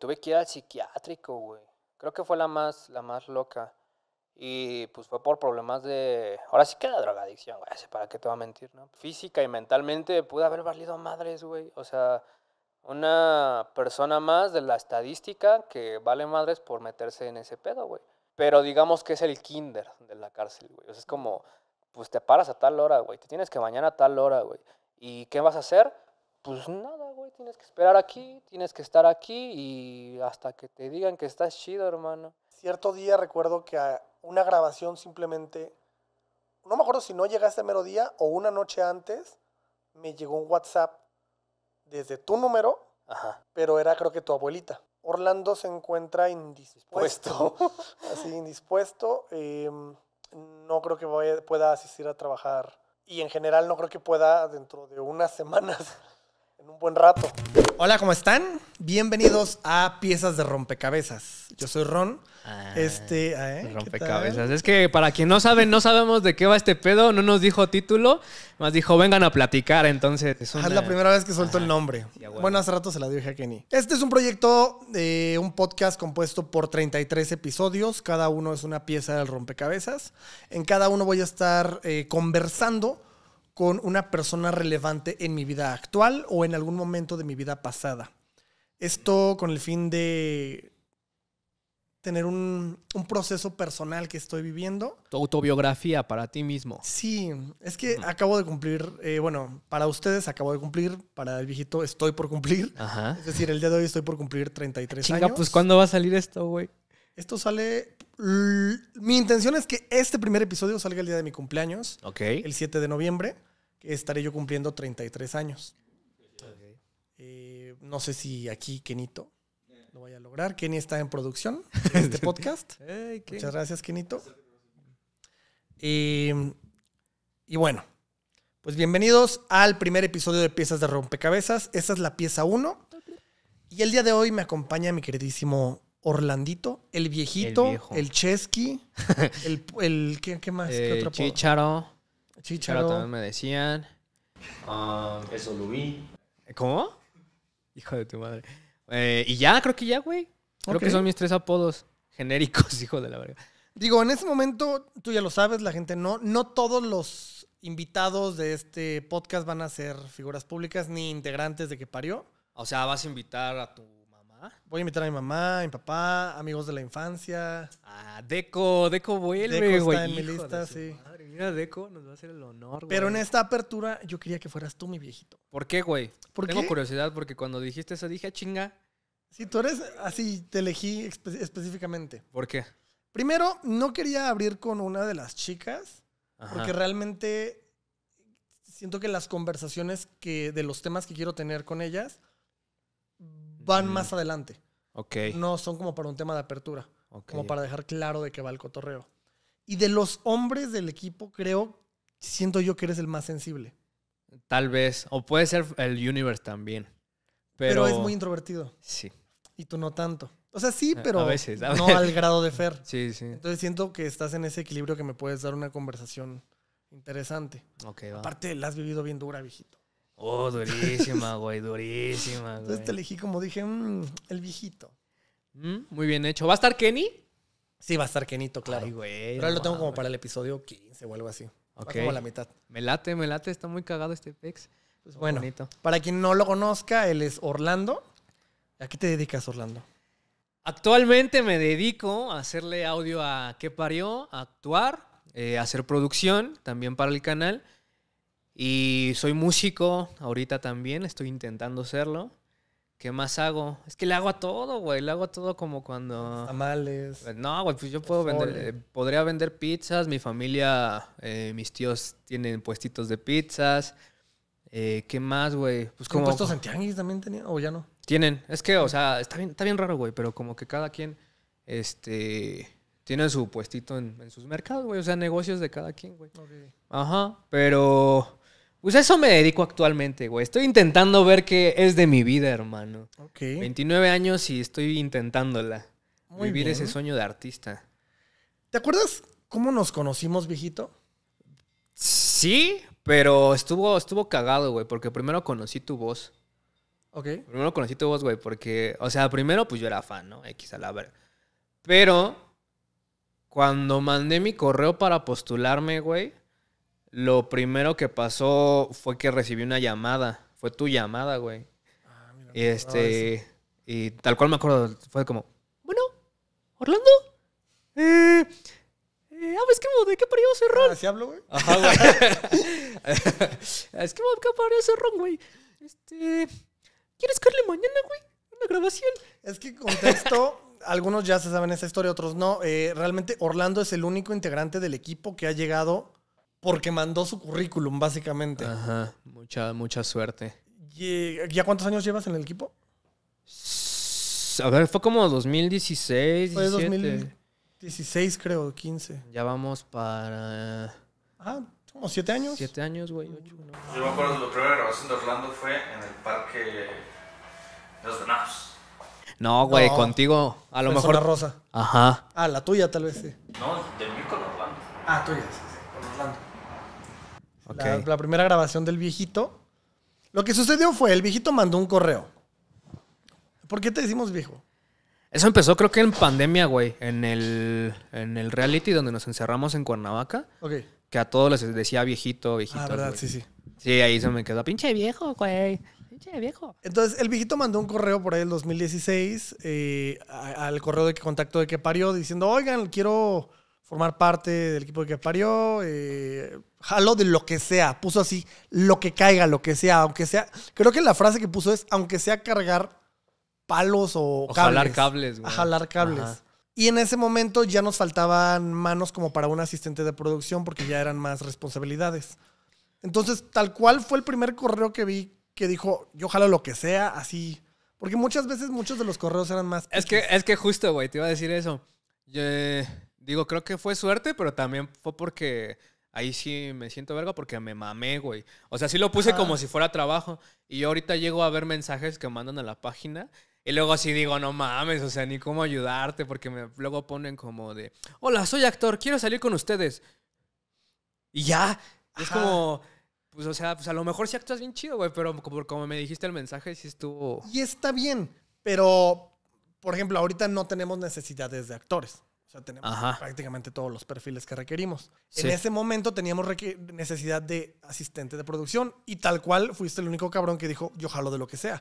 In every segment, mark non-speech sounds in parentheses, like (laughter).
tuve que ir al psiquiátrico, güey. Creo que fue la más, la más loca. Y pues fue por problemas de. Ahora sí que era drogadicción, güey. ¿Para qué te va a mentir, no? Física y mentalmente pude haber valido madres, güey. O sea, una persona más de la estadística que vale madres por meterse en ese pedo, güey. Pero digamos que es el kinder de la cárcel, güey. O sea, es como, pues te paras a tal hora, güey. Te tienes que bañar a tal hora, güey. ¿Y qué vas a hacer? pues nada, güey, tienes que esperar aquí, tienes que estar aquí y hasta que te digan que estás chido, hermano. Cierto día recuerdo que a una grabación simplemente, no me acuerdo si no llegaste a día o una noche antes, me llegó un WhatsApp desde tu número, pero era creo que tu abuelita. Orlando se encuentra indispuesto, (laughs) así indispuesto, em, no creo que pueda asistir a trabajar y en general no creo que pueda dentro de unas semanas en un buen rato. Hola, ¿cómo están? Bienvenidos a Piezas de Rompecabezas. Yo soy Ron. Ah, este, ah, ¿eh? rompecabezas. Es que para quien no sabe, no sabemos de qué va este pedo, no nos dijo título, más dijo vengan a platicar, entonces. Es, ah, la primera vez que suelto el nombre. bueno. hace rato se la dije a Kenny. Este es un proyecto, de eh, un podcast compuesto por 33 episodios, cada uno es una pieza del rompecabezas. En cada uno voy a estar eh, conversando con una persona relevante en mi vida actual o en algún momento de mi vida pasada. Esto con el fin de tener un, proceso personal que estoy viviendo. Tu autobiografía para ti mismo. Sí, es que acabo de cumplir, eh, bueno, para ustedes acabo de cumplir, para el viejito estoy por cumplir. Es decir, el día de hoy estoy por cumplir 33 Chinga, pues, años. pues ¿cuándo va a salir esto, güey? Esto sale... Mi intención es que este primer episodio salga el día de mi cumpleaños. Ok. El 7 de noviembre estaré yo cumpliendo 33 años. Eh, no sé si aquí Kenito lo vaya a lograr. Kenny está en producción (laughs) de este podcast. Muchas gracias, Kenito. Eh, y, bueno, pues bienvenidos al primer episodio de Piezas de Rompecabezas. Esta es la pieza 1. Y el día de hoy me acompaña mi queridísimo Orlandito, el viejito, el, chesky, (laughs) el, ¿qué, más? Eh, Chicharo. Chicharo. también me decían. Ah, eso lo vi. ¿Cómo? Hijo de tu madre. Eh, y ya, creo que ya, güey. Creo que son mis tres apodos genéricos, (laughs) hijo de la verga. Digo, en ese momento, tú ya lo sabes, la gente no. No todos los invitados de este podcast van a ser figuras públicas ni integrantes de que parió. O sea, vas a invitar a tu Voy a invitar a mi mamá, a mi papá, amigos de la infancia. Ah, Deco, Deco vuelve, Deco Está en mi lista, sí. Madre, mira, Deco nos va a hacer el honor, Pero en esta apertura yo quería que fueras tú, mi viejito. ¿Por qué, güey? ¿Por Tengo curiosidad porque cuando dijiste eso dije, ah, chinga. Sí, tú eres así, te elegí específicamente. ¿Por qué? Primero, no quería abrir con una de las chicas, porque realmente siento que las conversaciones que, de los temas que quiero tener con ellas van más adelante. Ok. No son como para un tema de apertura. Como para dejar claro de que va el cotorreo. Y de los hombres del equipo, creo, siento yo que eres el más sensible. Tal vez. O puede ser el universe también. Pero, es muy introvertido. Sí. Y tú no tanto. O sea, sí, pero a veces, no al grado de Fer. (laughs) Sí, sí. Entonces siento que estás en ese equilibrio que me puedes dar una conversación interesante. Ok, Aparte, la has vivido bien dura, viejito. Oh, durísima, (laughs) güey, durísima. Güey. Entonces te elegí como dije, mm, el viejito. Mm, muy bien hecho. ¿Va a estar Kenny? Sí, va a estar Kenito, claro. Pero lo tengo como para el episodio 15 o algo así. como la mitad. Me late, me late. Está muy cagado este pex. Pues bueno, para quien no lo conozca, él es Orlando. ¿A qué te dedicas, Orlando? Actualmente me dedico a hacerle audio a qué parió, a actuar, eh, a hacer producción también para el canal. Y soy músico, ahorita también estoy intentando serlo. ¿Qué más hago? Es que le hago a todo, güey. Le hago a todo como cuando. Tamales. Eh, no, güey, pues yo puedo vender. Eh, podría vender pizzas. Mi familia, eh, mis tíos tienen puestitos de pizzas. ¿Qué más, güey? Pues como. ¿Puestos en también tenían o ya no? Tienen. Es que, o sea, está bien, está bien raro, güey, pero como que cada quien. Este tiene su puestito en, sus mercados, güey. O sea, negocios de cada quien, güey. Ajá. Pero pues eso me dedico actualmente, güey. Estoy intentando ver qué es de mi vida, hermano. Ok. 29 años y estoy intentándola. Muy vivir ese sueño de artista. ¿Te acuerdas cómo nos conocimos, viejito? Sí, pero estuvo, estuvo cagado, güey, porque primero conocí tu voz. Ok. Primero conocí tu voz, güey, porque, o sea, primero pues yo era fan, ¿no? X a la verga. Pero cuando mandé mi correo para postularme, güey, lo primero que pasó fue que recibí una llamada. Fue tu llamada, güey. Ah, mira, este, y tal cual me acuerdo, fue como, bueno, Orlando, eh, eh ah, es que ¿de qué parió ese ron? ¿Así ah, hablo, güey? Ajá, güey. (laughs) es que ¿de qué parió ese ron, güey? Este, ¿quieres caerle mañana, güey? Una grabación. Es que contexto, (laughs) algunos ya se saben esa historia, otros no. Eh, realmente Orlando es el único integrante del equipo que ha llegado porque mandó su currículum, básicamente. Ajá, mucha, mucha suerte. Eh, ¿Ya cuántos años llevas en el equipo? A ver, fue como 2016, fue 2016, creo, 15. Ya vamos para... Ah, como siete años. Siete años, güey. Yo me acuerdo que la primera grabación de Orlando fue en el parque de los venados. No, güey, contigo. A lo mejor la Rosa. Ajá. Ah, la tuya, tal vez sí. No, de mí con Orlando. Ah, tuya, sí, sí, con Orlando. La, primera grabación del viejito. Lo que sucedió fue, el viejito mandó un correo. ¿Por qué te decimos viejo? Eso empezó creo que en pandemia, güey, en el, en el reality donde nos encerramos en Cuernavaca. Que a todos les decía viejito, viejito. Ah, verdad, sí, sí. Sí, ahí se me quedó, pinche viejo, güey. Pinche viejo. Entonces, el viejito mandó un correo por ahí el 2016 eh, al correo de contacto de que parió diciendo, oigan, quiero formar parte del equipo que parió, eh, Jalo de lo que sea, puso así, lo que caiga, lo que sea, aunque sea, creo que la frase que puso es, aunque sea cargar palos o, o Jalar cables, Jalar cables. Y en ese momento ya nos faltaban manos como para un asistente de producción porque ya eran más responsabilidades. Entonces, tal cual fue el primer correo que vi que dijo, yo jalo lo que sea, así. Porque muchas veces muchos de los correos eran más... Es que, es que justo, güey, te iba a decir eso. Yo... Eh, Digo, creo que fue suerte, pero también fue porque ahí sí me siento verga porque me mamé, güey. O sea, sí lo puse como si fuera trabajo. Y yo ahorita llego a ver mensajes que mandan a la página. Y luego así digo, no mames, o sea, ni cómo ayudarte, porque me, luego ponen como de, hola, soy actor, quiero salir con ustedes. Y ya, es como, pues o sea, pues a lo mejor si actúas bien chido, güey, pero como, como me dijiste el mensaje, sí estuvo... Y está bien, pero, por ejemplo, ahorita no tenemos necesidades de actores. O sea, tenemos prácticamente todos los perfiles que requerimos. En ese momento teníamos necesidad de asistente de producción y tal cual fuiste el único cabrón que dijo, yo jalo de lo que sea.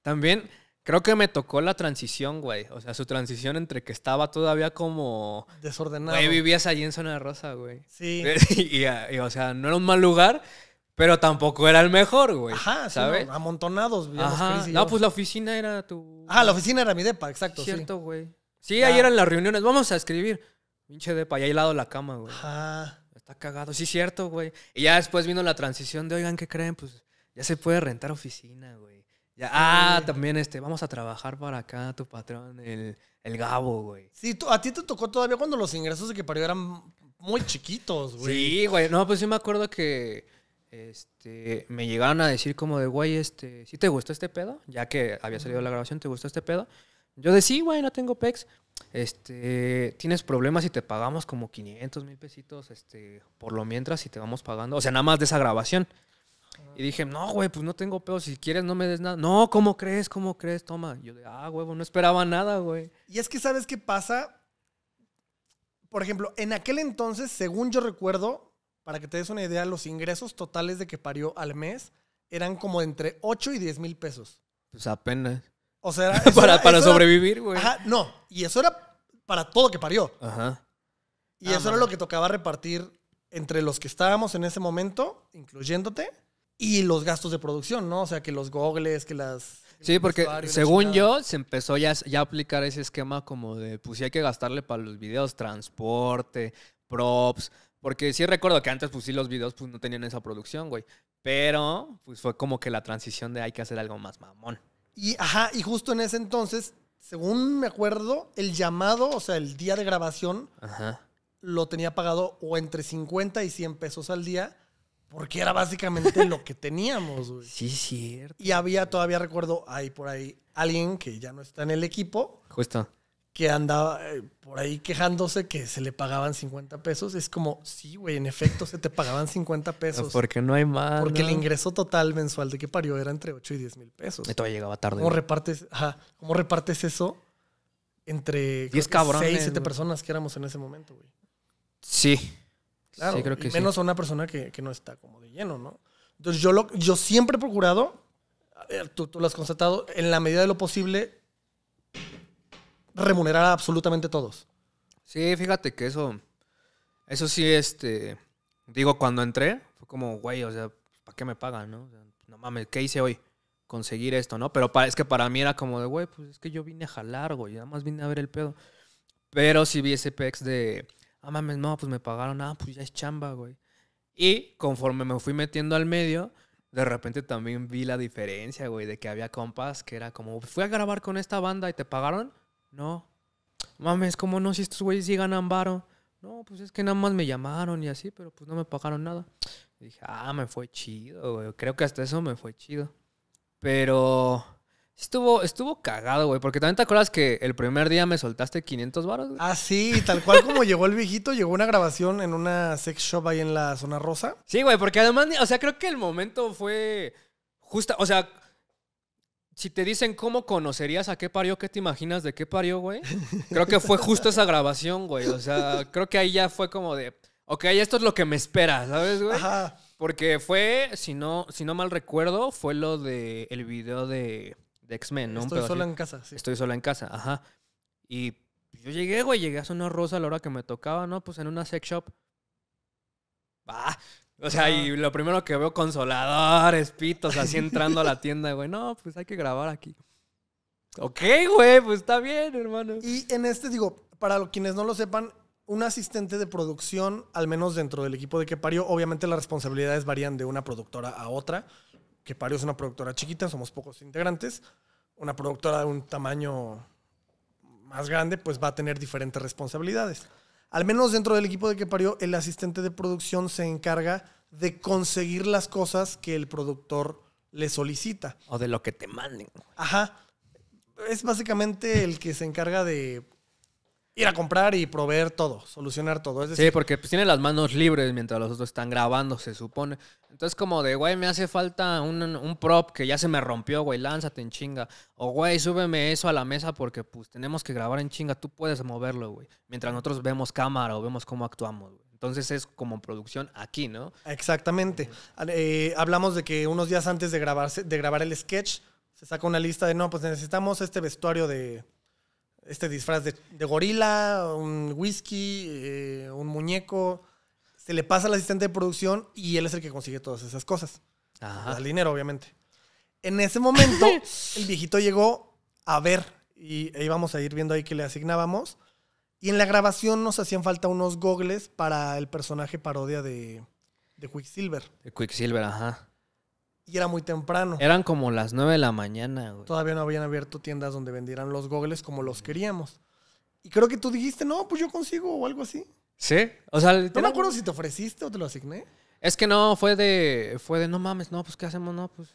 También creo que me tocó la transición, güey. O sea, su transición entre que estaba todavía como... Desordenado. Güey, vivías allí en Zona de Rosa, güey. Sí. (laughs) y, o sea, no era un mal lugar, pero tampoco era el mejor, güey. Ajá, ¿sabes? amontonados. Ajá. no, pues la oficina era tu. Ah, la oficina era mi depa, exacto. Cierto, güey. Sí, ahí eran las reuniones. Vamos a escribir. Pinche de pa' al lado la cama, güey. Ajá. Está cagado. Sí, cierto, güey. Y ya después vino la transición de, oigan, ¿qué creen? Pues ya se puede rentar oficina, güey. ah, también este, vamos a trabajar para acá, tu patrón, el, el Gabo, güey. Sí, a ti te tocó todavía cuando los ingresos de que parió eran muy chiquitos, güey. Sí, güey. No, pues sí me acuerdo que este, me llegaron a decir como de, güey, este, ¿sí te gustó este pedo, ya que había salido la grabación, ¿te gustó este pedo? Yo decía, sí, güey, no tengo pex. Este, tienes problemas y te pagamos como 500 mil pesitos este, por lo mientras y te vamos pagando. O sea, nada más de esa grabación. Y dije, no, güey, pues no tengo pedo. Si quieres, no me des nada. No, ¿cómo crees? ¿Cómo crees? Toma. Yo de, ah, huevo, no esperaba nada, güey. Y es que, ¿sabes qué pasa? Por ejemplo, en aquel entonces, según yo recuerdo, para que te des una idea, los ingresos totales de que parió al mes eran como entre 8 y 10 mil pesos. Pues apenas. O (laughs) para, para sobrevivir, güey. Ajá, no. Y eso era para todo que parió. Ajá. Y ah, eso era lo que tocaba repartir entre los que estábamos en ese momento, incluyéndote, y los gastos de producción, ¿no? O sea, que los gogles, que las... Sí, porque según yo se empezó ya, ya a aplicar ese esquema como de, pues sí hay que gastarle para los videos transporte, props, porque sí recuerdo que antes, pues sí, los videos pues, no tenían esa producción, güey. Pero, pues fue como que la transición de hay que hacer algo más mamón. Y, ajá, y justo en ese entonces, según me acuerdo, el llamado, o sea, el día de grabación, lo tenía pagado o entre 50 y 100 pesos al día, porque era básicamente lo que teníamos, güey. Sí, cierto. Y había, todavía recuerdo, hay por ahí alguien que ya no está en el equipo. Justo que andaba eh, por ahí quejándose que se le pagaban 50 pesos. Es como, sí, güey, en efecto, se te pagaban 50 pesos. (laughs) Porque no hay más. Porque el ingreso total mensual de que parió era entre 8 y 10 mil pesos. Y todavía llegaba tarde. ¿Cómo repartes, ajá, repartes eso entre 10 y 6, 7 personas que éramos en ese momento, güey? Sí. Claro, creo que menos a una persona que, no está como de lleno, ¿no? Entonces yo, lo, yo siempre he procurado, tú, tú lo has constatado, en la medida de lo posible remunerar a absolutamente todos. Sí, fíjate que eso, eso sí, este, digo, cuando entré, fue como, güey, o sea, ¿para qué me pagan, no? no mames, ¿qué hice hoy? Conseguir esto, ¿no? Pero es que para mí era como de, güey, pues es que yo vine a jalar, güey, nada más vine a ver el pedo. Pero si vi ese pex de, ah, mames, no, pues me pagaron, ah, pues ya es chamba, güey. Y conforme me fui metiendo al medio, de repente también vi la diferencia, güey, de que había compas que era como, fui a grabar con esta banda y te pagaron. No. Mames, como no? Si estos güeyes sí ganan varo. No, pues es que nada más me llamaron y así, pero pues no me pagaron nada. dije, ah, me fue chido, güey. Creo que hasta eso me fue chido. Pero estuvo, estuvo cagado, güey. Porque también te acuerdas que el primer día me soltaste 500 baros. Ah, sí, tal cual como llegó el viejito, llegó una grabación en una sex shop ahí en la zona rosa. Sí, güey, porque además, o sea, creo que el momento fue justo, o sea, si te dicen cómo conocerías a qué parió, ¿qué te imaginas de qué parió, güey? Creo que fue justo esa grabación, güey. O sea, creo que ahí ya fue como de, ok, esto es lo que me espera, ¿sabes, güey? Ajá. Porque fue, si no, si no mal recuerdo, fue lo de el video de, X-Men, ¿no? Estoy sola en casa, sí. Estoy sola en casa, ajá. Y yo llegué, güey, llegué a una Rosa a la hora que me tocaba, ¿no? Pues en una sex shop. Bah... O sea, y lo primero que veo consoladores, pitos, así entrando a la tienda, güey. No, pues hay que grabar aquí. Ok, güey, pues está bien, hermano. Y en este, digo, para quienes no lo sepan, un asistente de producción, al menos dentro del equipo de Kepario, obviamente las responsabilidades varían de una productora a otra. Kepario es una productora chiquita, somos pocos integrantes. Una productora de un tamaño más grande, pues va a tener diferentes responsabilidades al menos dentro del equipo de que parió, el asistente de producción se encarga de conseguir las cosas que el productor le solicita. O de lo que te manden. Ajá. Es básicamente el que se encarga de ir a comprar y proveer todo, solucionar todo. Es sí, porque pues, tiene las manos libres mientras los otros están grabando, se supone. Entonces, como de, güey, me hace falta un, prop que ya se me rompió, güey, lánzate en chinga. O, güey, súbeme eso a la mesa porque, pues, tenemos que grabar en chinga, tú puedes moverlo, güey. Mientras nosotros vemos cámara o vemos cómo actuamos, Entonces es como producción aquí, ¿no? Exactamente. Eh, hablamos de que unos días antes de, grabarse, de grabar el sketch, se saca una lista de, no, pues necesitamos este vestuario de, este disfraz de, gorila, un whisky, eh, un muñeco. Se le pasa al asistente de producción y él es el que consigue todas esas cosas. Ajá. Al dinero, obviamente. En ese momento, (laughs) el viejito llegó a ver y e íbamos a ir viendo ahí que le asignábamos. Y en la grabación nos hacían falta unos gogles para el personaje parodia de, de Quicksilver. De Quicksilver, ajá. Y era muy temprano. Eran como las 9 de la mañana, güey. Todavía no habían abierto tiendas donde vendieran los gogles como los queríamos. Y creo que tú dijiste, no, pues yo consigo o algo así. Sí. O sea, no me acuerdo si te ofreciste o te lo asigné. Es que no, fue de, fue de, no mames, no, pues ¿qué hacemos? No, pues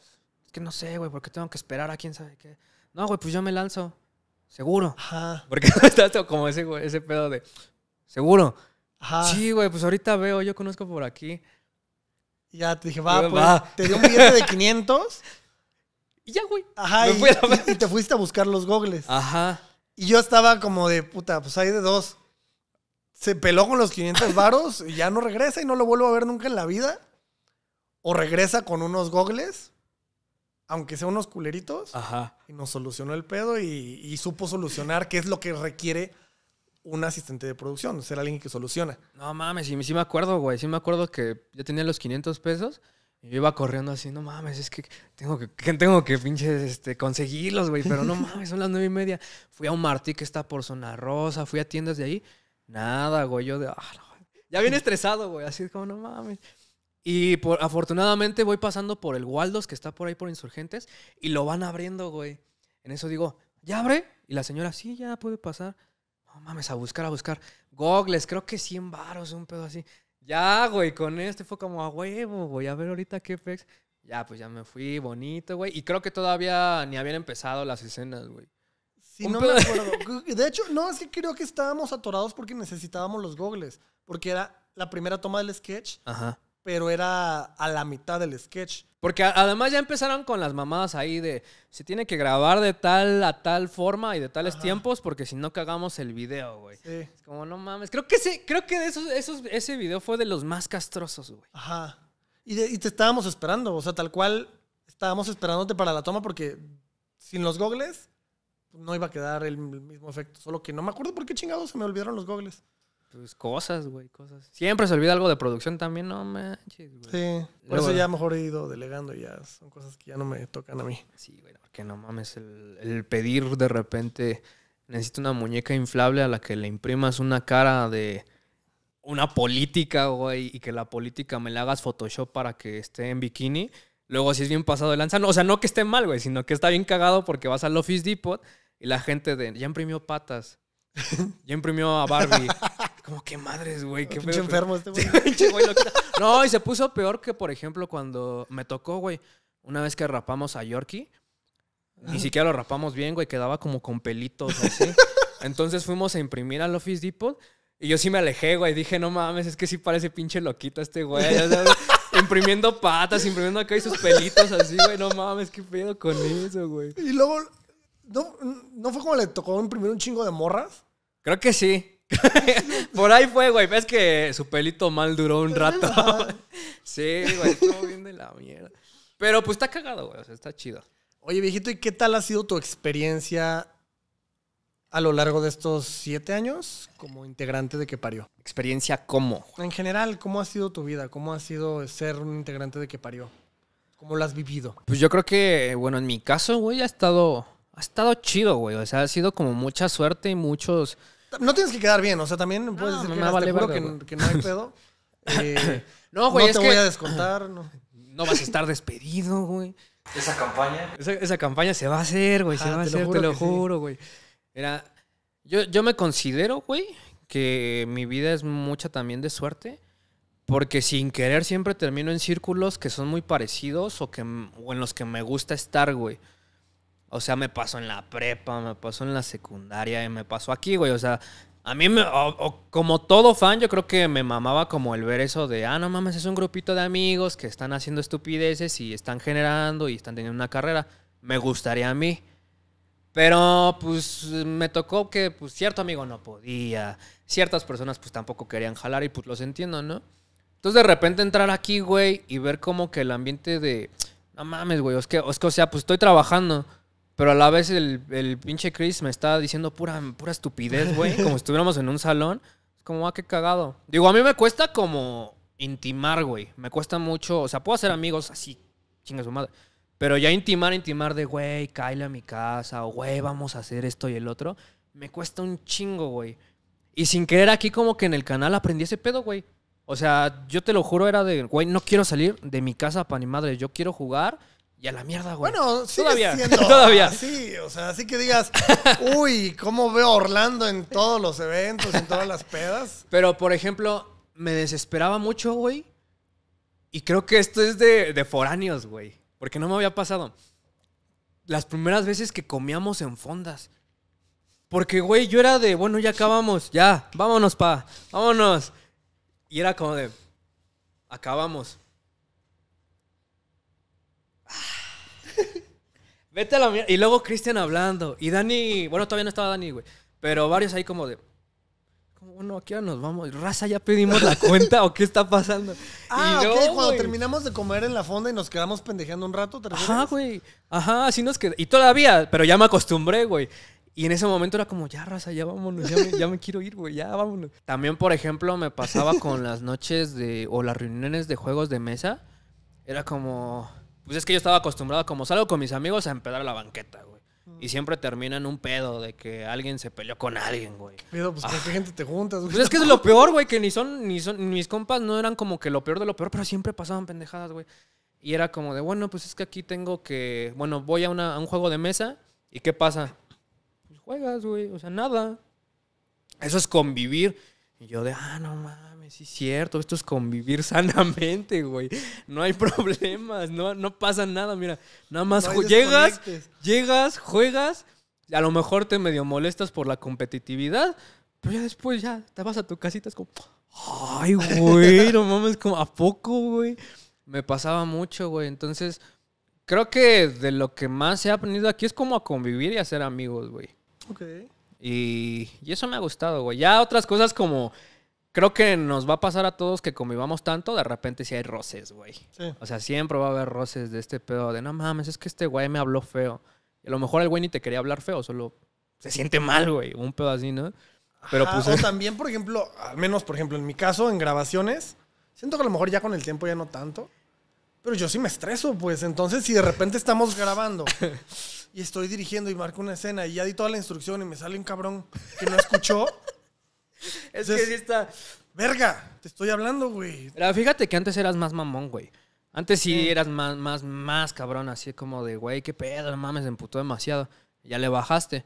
es que no sé, güey, porque tengo que esperar a quién sabe qué. No, güey, pues yo me lanzo. Seguro. Ajá. Porque no (laughs) estás como ese, ese pedo de, seguro. Ajá. Sí, güey, pues ahorita veo, yo conozco por aquí ya te dije, va, pues, te dio un billete de 500. (laughs) y ya, güey. Ajá, y, te fuiste a buscar los gogles. Ajá. Y yo estaba como de, puta, pues hay de dos. Se peló con los 500 (laughs) varos y ya no regresa y no lo vuelvo a ver nunca en la vida. O regresa con unos gogles, aunque sean unos culeritos. Ajá. Y nos solucionó el pedo y, supo solucionar, qué es lo que requiere un asistente de producción, ser alguien que soluciona. No mames, sí, sí me acuerdo, güey. Sí me acuerdo que ya tenía los 500 pesos y yo iba corriendo así, no mames, es que tengo que, tengo que pinches este, conseguirlos, güey. Pero no (laughs) mames, son las nueve y media. Fui a un Martí que está por Zona Rosa, fui a tiendas de ahí. Nada, güey. Yo de, ah, ya bien estresado, güey. Así como, no mames. Y por, afortunadamente voy pasando por el Waldos que está por ahí por Insurgentes y lo van abriendo, güey. En eso digo, ¿ya abre? Y la señora, sí, ya puede pasar. No mames, a buscar, a buscar. Gogles, creo que 100 varos, un pedo así. Ya, güey, con este fue como a huevo, voy a ver ahorita qué pex. Ya, pues ya me fui, bonito, güey. Y creo que todavía ni habían empezado las escenas, güey. Sí, no me acuerdo. De hecho, no, es que creo que estábamos atorados porque necesitábamos los gogles. Porque era la primera toma del sketch. Ajá pero era a la mitad del sketch. Porque además ya empezaron con las mamadas ahí de se tiene que grabar de tal a tal forma y de tales tiempos porque si no cagamos el video, güey. Es como no mames. Creo que sí creo que ese video fue de los más castrosos, güey. Ajá. Y, y te estábamos esperando, o sea, tal cual estábamos esperándote para la toma porque sin los gogles no iba a quedar el mismo efecto. Solo que no me acuerdo por qué chingados se me olvidaron los gogles. Pues, cosas, güey, cosas. Siempre se olvida algo de producción también, no manches, Sí, por eso ya mejor he ido delegando, ya son cosas que ya no me tocan a mí. Sí, güey, porque no mames, el, pedir de repente, necesito una muñeca inflable a la que le imprimas una cara de una política, güey, y que la política me la hagas Photoshop para que esté en bikini. Luego, si es bien pasado de lanza, o sea, no que esté mal, güey, sino que está bien cagado porque vas al Office Depot y la gente de, ya imprimió patas ya imprimió a Barbie. (laughs) Como, que madres, güey. Qué enfermo este (laughs) güey. (laughs) no, y se puso peor que, por ejemplo, cuando me tocó, güey, una vez que rapamos a Yorkie. Ni siquiera lo rapamos bien, güey. Quedaba como con pelitos así. Entonces fuimos a imprimir al Office Depot. Y yo sí me alejé, güey. Dije, no mames, es que sí parece pinche loquito este güey. imprimiendo patas, imprimiendo acá y sus pelitos así, güey. No mames, qué pedo con eso, güey. Y luego ¿No, fue como le tocó en primero un chingo de morras? Creo que sí. (laughs) Por ahí fue, güey. Ves que su pelito mal duró un rato. (laughs) sí, güey. Estuvo bien de la mierda. Pero pues está cagado, güey. O sea, está chido. Oye, viejito, ¿y qué tal ha sido tu experiencia a lo largo de estos siete años como integrante de Que Parió? ¿Experiencia cómo? En general, ¿cómo ha sido tu vida? ¿Cómo ha sido ser un integrante de Que Parió? ¿Cómo lo has vivido? Pues yo creo que, bueno, en mi caso, güey, ha estado ha estado chido, güey. O sea, ha sido como mucha suerte y muchos. No tienes que quedar bien, o sea, también puedes no, decir que, que, no hay pedo. (laughs) Eh, no, güey, no te voy a descontar. (clears throat) No. vas a estar despedido, güey. Esa campaña. Esa, campaña se va a hacer, güey. se ah, va a hacer, te lo juro, güey. Yo, yo me considero, güey, que mi vida es mucha también de suerte. Porque sin querer siempre termino en círculos que son muy parecidos o, que, o en los que me gusta estar, güey. O sea, me pasó en la prepa, me pasó en la secundaria y me pasó aquí, güey. O sea, a mí, me, como todo fan, yo creo que me mamaba como el ver eso de, ah, no mames, es un grupito de amigos que están haciendo estupideces y están generando y están teniendo una carrera. Me gustaría a mí. Pero pues me tocó que pues cierto amigo no podía, ciertas personas pues tampoco querían jalar y pues los entiendo, ¿no? Entonces de repente entrar aquí, güey, y ver como que el ambiente de, no mames, güey, es que, es que o sea, pues estoy trabajando pero a la vez el, pinche Chris me está diciendo pura, pura estupidez, güey. (laughs) como si estuviéramos en un salón. Es como, ah, qué cagado. Digo, a mí me cuesta como intimar, güey. Me cuesta mucho. O sea, puedo hacer amigos así, chinga su madre. Pero ya intimar, intimar de, güey, cállate a mi casa. O, güey, vamos a hacer esto y el otro. Me cuesta un chingo, güey. Y sin querer aquí como que en el canal aprendí ese pedo, güey. O sea, yo te lo juro, era de, güey, no quiero salir de mi casa para ni madre. Yo quiero jugar y a la mierda, güey. Bueno, todavía. (laughs) todavía. Sí, o sea, así que digas, (laughs) uy, ¿cómo veo Orlando en todos los eventos, en todas las pedas? Pero, por ejemplo, me desesperaba mucho, güey. Y creo que esto es de, de foráneos, güey. Porque no me había pasado. Las primeras veces que comíamos en fondas. Porque, güey, yo era de, bueno, ya acabamos, ya, vámonos, pa, vámonos. Y era como de, acabamos. Vete a la mierda. Y luego Cristian hablando. Y Dani, bueno, todavía no estaba Dani, güey. Pero varios ahí como de. Como, uno aquí nos vamos. Raza, ya pedimos la cuenta o qué está pasando. (laughs) Ah, y cuando terminamos de comer en la fonda y nos quedamos pendejeando un rato. Ajá, güey. Ajá, así nos quedamos. Y todavía, pero ya me acostumbré, güey. Y en ese momento era como, ya, raza, ya vámonos, ya ya me quiero ir, güey, ya vámonos. También, por ejemplo, me pasaba con las noches de, o las reuniones de juegos de mesa. Era como, pues es que yo estaba acostumbrado, como salgo con mis amigos, a empedar la banqueta, güey. Y mm. siempre terminan en un pedo de que alguien se peleó con alguien, güey. Pero pues ah. gente te juntas, güey. Pues es que es lo peor, güey, que ni son, ni son, mis compas no eran como que lo peor de lo peor, pero siempre pasaban pendejadas, güey. Y era como de, bueno, pues es que aquí tengo que, bueno, voy a, una, a un juego de mesa y ¿qué pasa? Pues juegas, güey, o sea, nada. Eso es convivir. Y yo de, ah, no mames sí, cierto, esto es convivir (laughs) sanamente, güey. No hay problemas, no, no pasa nada, mira. Nada más llegas, llegas, juegas, a lo mejor te medio molestas por la competitividad, pero ya después ya te vas a tu casita, es como, ay, güey, no (laughs) mames, como, ¿a poco, güey? Me pasaba mucho, güey. Entonces, creo que de lo que más he aprendido aquí es como a convivir y hacer amigos, güey. Ok. Y, y eso me ha gustado, güey. Ya otras cosas como creo que nos va a pasar a todos que como íbamos tanto, de repente sí hay roces, güey. O sea, siempre va a haber roces de este pedo de no mames, es que este güey me habló feo. a lo mejor el güey ni te quería hablar feo, solo se siente mal, güey. Un pedo así, ¿no? Pero pues. O también, por ejemplo, al menos, por ejemplo, en mi caso, en grabaciones, siento que a lo mejor ya con el tiempo ya no tanto. Pero yo sí me estreso, pues. Entonces, si de repente estamos grabando (laughs) y estoy dirigiendo y marco una escena y ya di toda la instrucción y me sale un cabrón que no escuchó. (laughs) es que sí está. Verga, te estoy hablando, güey. fíjate que antes eras más mamón, güey. Antes sí, eras más, más, más cabrón, así como de, güey, qué pedo, no mames, me emputó demasiado. Ya le bajaste.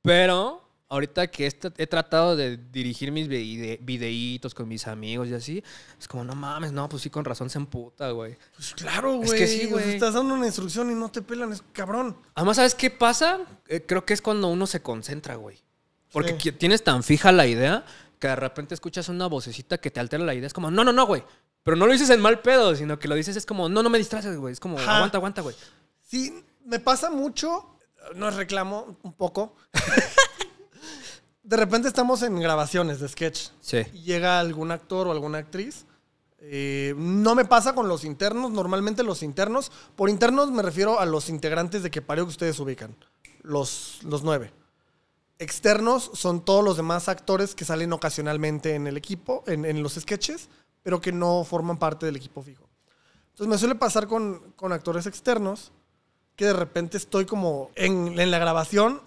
Pero ahorita que he tratado de dirigir mis videitos con mis amigos y así, es como, no mames, no, pues sí, con razón se emputa, güey. Pues claro, güey. Es que sí, güey. Estás dando una instrucción y no te pelan, es cabrón. Además, ¿sabes qué pasa? Eh, creo que es cuando uno se concentra, güey. Porque tienes tan fija la idea que de repente escuchas una vocecita que te altera la idea. Es como, no, no, no, güey. Pero no lo dices en mal pedo, sino que lo dices es como, no, no me distraces, güey. Es como, aguanta, aguanta, güey. Sí, me pasa mucho, nos reclamo un poco. de repente estamos en grabaciones de sketch. Sí. llega algún actor o alguna actriz. Eh, no me pasa con los internos. Normalmente los internos, por internos me refiero a los integrantes de que pareo que ustedes ubican. Los, los nueve. Externos son todos los demás actores que salen ocasionalmente en el equipo, en, los sketches, pero que no forman parte del equipo fijo. Entonces me suele pasar con, actores externos que de repente estoy como en, la grabación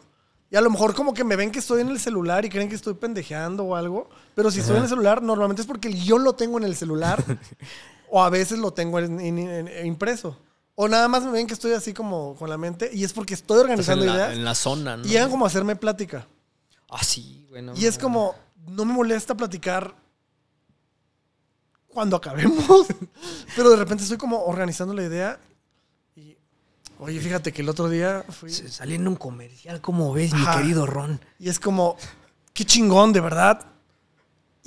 y a lo mejor como que me ven que estoy en el celular y creen que estoy pendejeando o algo, pero si estoy en el celular normalmente es porque yo lo tengo en el celular (laughs) o a veces lo tengo en, impreso. O nada más me ven que estoy así como con la mente y es porque estoy organizando la, ideas. En la zona, Y llegan como a hacerme plática. Ah, sí, bueno. Y es como, no me molesta platicar cuando acabemos, (laughs) pero de repente estoy como organizando la idea oye, fíjate que el otro día fui... Salí en un comercial, como ves, mi querido Ron? Y es como, qué chingón, de verdad.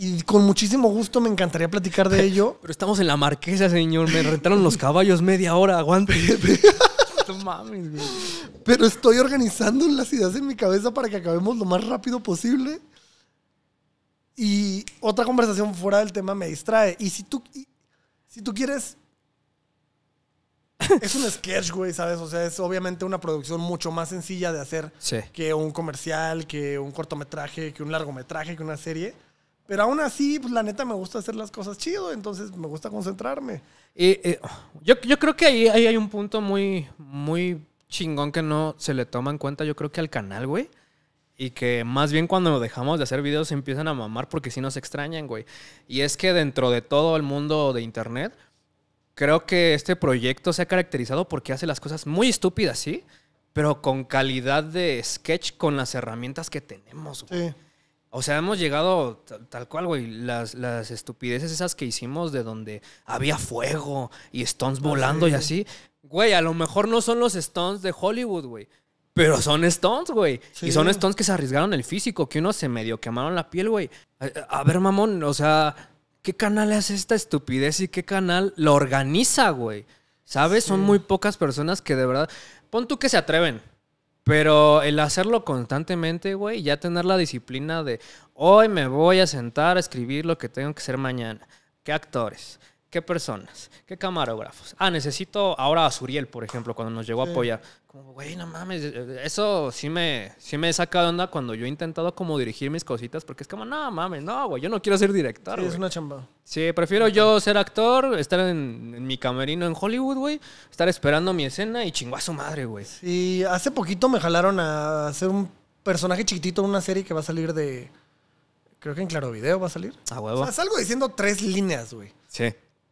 Y con muchísimo gusto me encantaría platicar de ello. (laughs) Pero estamos en la marquesa, señor. Me rentaron los caballos media hora. Aguante. (laughs) Pero estoy organizando las ideas en mi cabeza para que acabemos lo más rápido posible. Y otra conversación fuera del tema me distrae. Y si tú, si tú quieres. Es un sketch, güey, ¿sabes? O sea, es obviamente una producción mucho más sencilla de hacer que un comercial, que un cortometraje, que un largometraje, que una serie pero aún así, pues la neta me gusta hacer las cosas chido, entonces me gusta concentrarme. y eh, yo, creo que ahí, ahí, hay un punto muy, muy chingón que no se le toma en cuenta, yo creo que al canal, güey. Y que más bien cuando dejamos de hacer videos se empiezan a mamar porque sí nos extrañan, güey. Y es que dentro de todo el mundo de internet, creo que este proyecto se ha caracterizado porque hace las cosas muy estúpidas, ¿sí? Pero con calidad de sketch con las herramientas que tenemos, güey. O sea, hemos llegado tal cual, güey. Las, estupideces esas que hicimos de donde había fuego y Stones ah, volando y así. Güey, a lo mejor no son los Stones de Hollywood, güey. Pero son Stones, güey. Y son Stones que se arriesgaron el físico, que uno se medio quemaron la piel, güey. A, ver, mamón, o sea, ¿qué canal hace esta estupidez y qué canal lo organiza, güey? ¿Sabes? Son muy pocas personas que de verdad. Pon tú que se atreven. Pero el hacerlo constantemente, güey, ya tener la disciplina de hoy me voy a sentar a escribir lo que tengo que hacer mañana. ¿Qué actores? ¿Qué personas? ¿Qué camarógrafos? Ah, necesito ahora a Suriel, por ejemplo, cuando nos llegó a apoyar. Como, güey, no mames, eh, eh, eso sí me, sí me saca onda cuando yo he intentado como dirigir mis cositas, porque es como, no mames, no, güey, yo no quiero ser director. es una chamba. Sí, prefiero yo ser actor, estar en, mi camerino en Hollywood, güey, estar esperando mi escena y chingua a su madre, güey. Y hace poquito me jalaron a hacer un personaje chiquitito en una serie que va a salir de. Creo que en Claro Video va a salir. A huevo. O sea, salgo diciendo tres líneas, güey. Sí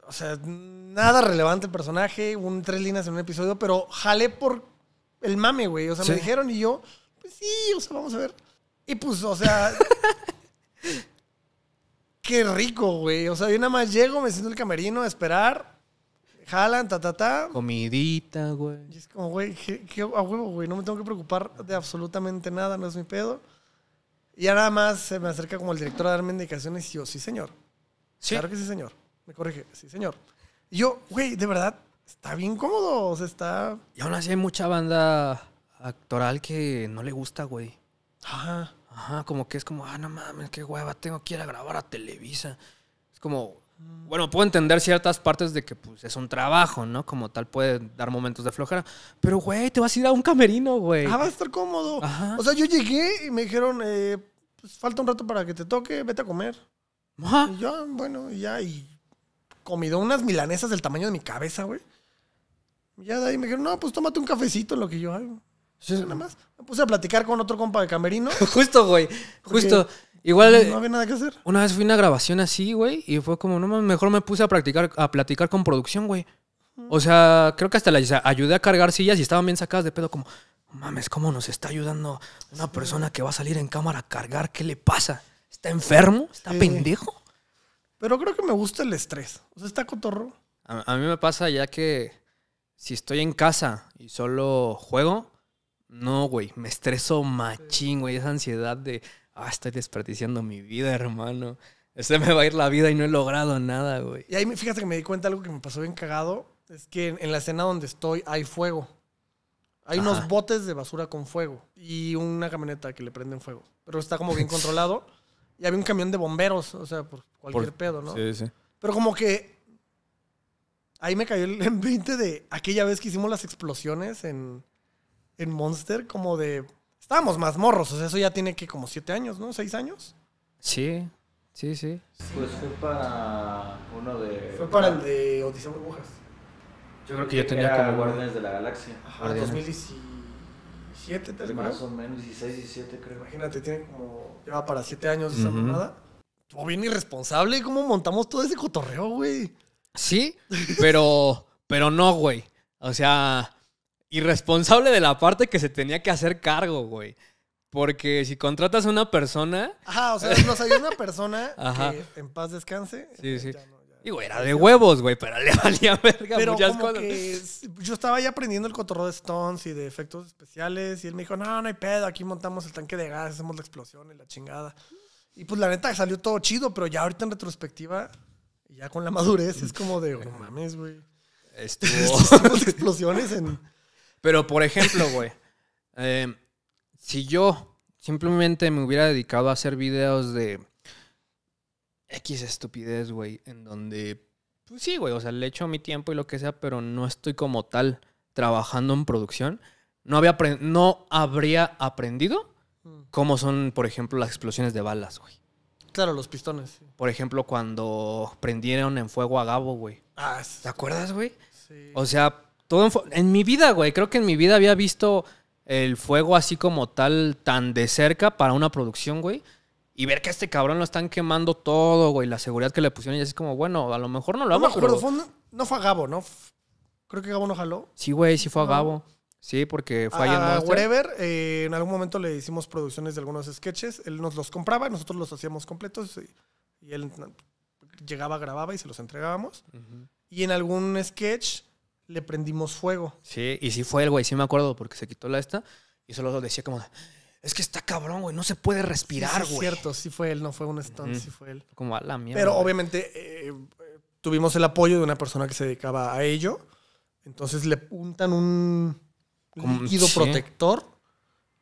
o sea, nada relevante el personaje, un tres líneas en un episodio, pero jalé por el mame, güey. O sea, me dijeron y yo, pues sí, o sea, vamos a ver. Y pues, o sea, (laughs) qué rico, güey. O sea, yo nada más llego, me siento en el camerino a esperar. Jalan, ta, ta, ta. Comidita, güey. Y es como, güey, ¿qué, a huevo, güey. No me tengo que preocupar de absolutamente nada, no es mi pedo. Y ahora nada más se me acerca como el director a darme indicaciones y yo, sí, señor. Claro que sí, señor. Me corrige, sí, señor. Y yo, güey, de verdad, está bien cómodo, o sea, está... Y aún así hay mucha banda actoral que no le gusta, güey. Ajá. Ajá, como que es como, ah, no mames, qué hueva, tengo que ir a grabar a Televisa. Es como, bueno, puedo entender ciertas partes de que pues, es un trabajo, ¿no? Como tal puede dar momentos de flojera. Pero, güey, te vas a ir a un camerino, güey. Ah, va a estar cómodo. Ajá. O sea, yo llegué y me dijeron, eh, pues, falta un rato para que te toque, vete a comer. Ajá. Y yo, ah, bueno, ya, y comido unas milanesas del tamaño de mi cabeza, güey. ya de ahí me dijeron, no, pues tómate un cafecito, lo que yo hago. nada más. Me puse a platicar con otro compa de camerino. (laughs) justo, güey. Justo. Igual. No eh, había nada que hacer. Una vez fui a una grabación así, güey, y fue como, no mejor me puse a practicar, a platicar con producción, güey. O sea, creo que hasta sea, ayudé a cargar sillas y estaban bien sacadas de pedo, como, mames, ¿cómo nos está ayudando una persona que va a salir en cámara a cargar? ¿Qué le pasa? ¿Está enfermo? ¿Está pendejo? Pero creo que me gusta el estrés. O sea, está cotorro. A, mí me pasa ya que si estoy en casa y solo juego, no, güey, me estreso machín, güey. Esa ansiedad de, ah, estoy desperdiciando mi vida, hermano. Este me va a ir la vida y no he logrado nada, güey. Y ahí, fíjate que me di cuenta de algo que me pasó bien cagado. Es que en, la escena donde estoy hay fuego. Hay unos botes de basura con fuego y una camioneta que le prenden fuego. Pero está como bien (laughs) controlado y había un camión de bomberos, o sea, por cualquier pedo, ¿no? Sí, sí. Pero como que ahí me cayó el 20 (laughs) de aquella vez que hicimos las explosiones en, en Monster, como de... Estábamos más morros, o sea, eso ya tiene que como siete años, ¿no? ¿Seis años? Sí, sí, sí. Pues fue para uno de... Fue para el de Odisea Burbujas. Yo creo que, yo tenía como Guardianes de la Galaxia. Ajá, 2017, tal vez. Más o menos, 16, 17 creo. Imagínate, tiene como Lleva para siete años esa mamada. Estuvo bien irresponsable. ¿Cómo montamos todo ese cotorreo, güey? Sí, pero, pero no, güey. O sea, irresponsable de la parte que se tenía que hacer cargo, güey. Porque si contratas a una persona. Ajá, o sea, no, o hay una persona (laughs) que en paz descanse. Sí, sí. Eh, güey, era de huevos, güey, pero le (laughs) valía verga pero como Que yo estaba ya aprendiendo el cotorro de Stones y de efectos especiales. Y él me dijo, no, no hay pedo, aquí montamos el tanque de gas, hacemos la explosión y la chingada. Y pues la neta salió todo chido, pero ya ahorita en retrospectiva, ya con la madurez, es como de, no mames, güey. Estuvo. (laughs) explosiones en. (laughs) Pero por ejemplo, güey, eh, si yo simplemente me hubiera dedicado a hacer videos de X estupidez, güey, en donde, pues sí, güey, o sea, le echo mi tiempo y lo que sea, pero no estoy como tal trabajando en producción. No, había no habría aprendido mm. cómo son, por ejemplo, las explosiones de balas, güey. Claro, los pistones. Por ejemplo, cuando prendieron en fuego a Gabo, güey. Ah, ¿Te acuerdas, güey? Sí. O sea, todo en, en mi vida, güey. Creo que en mi vida había visto el fuego así como tal, tan de cerca para una producción, güey. Y ver que este cabrón lo están quemando todo, güey. La seguridad que le pusieron. Y es como, bueno, a lo mejor no lo hago. No pero... fue no fue a Gabo, ¿no? Creo que Gabo no jaló. Sí, güey, sí fue a Gabo. Sí, porque fue a, a Wherever, en algún momento le hicimos producciones de algunos sketches. Él nos los compraba, nosotros los hacíamos completos. Y, él llegaba, grababa y se los entregábamos. Y en algún sketch le prendimos fuego. Sí, y sí fue él, güey, sí me acuerdo, porque se quitó la esta. Y solo decía como, es que está cabrón, güey. No se puede respirar, güey. Es cierto, sí fue él, no fue un stunt, sí fue él. Como a la mierda. Pero obviamente eh, tuvimos el apoyo de una persona que se dedicaba a ello. Entonces le puntan un líquido protector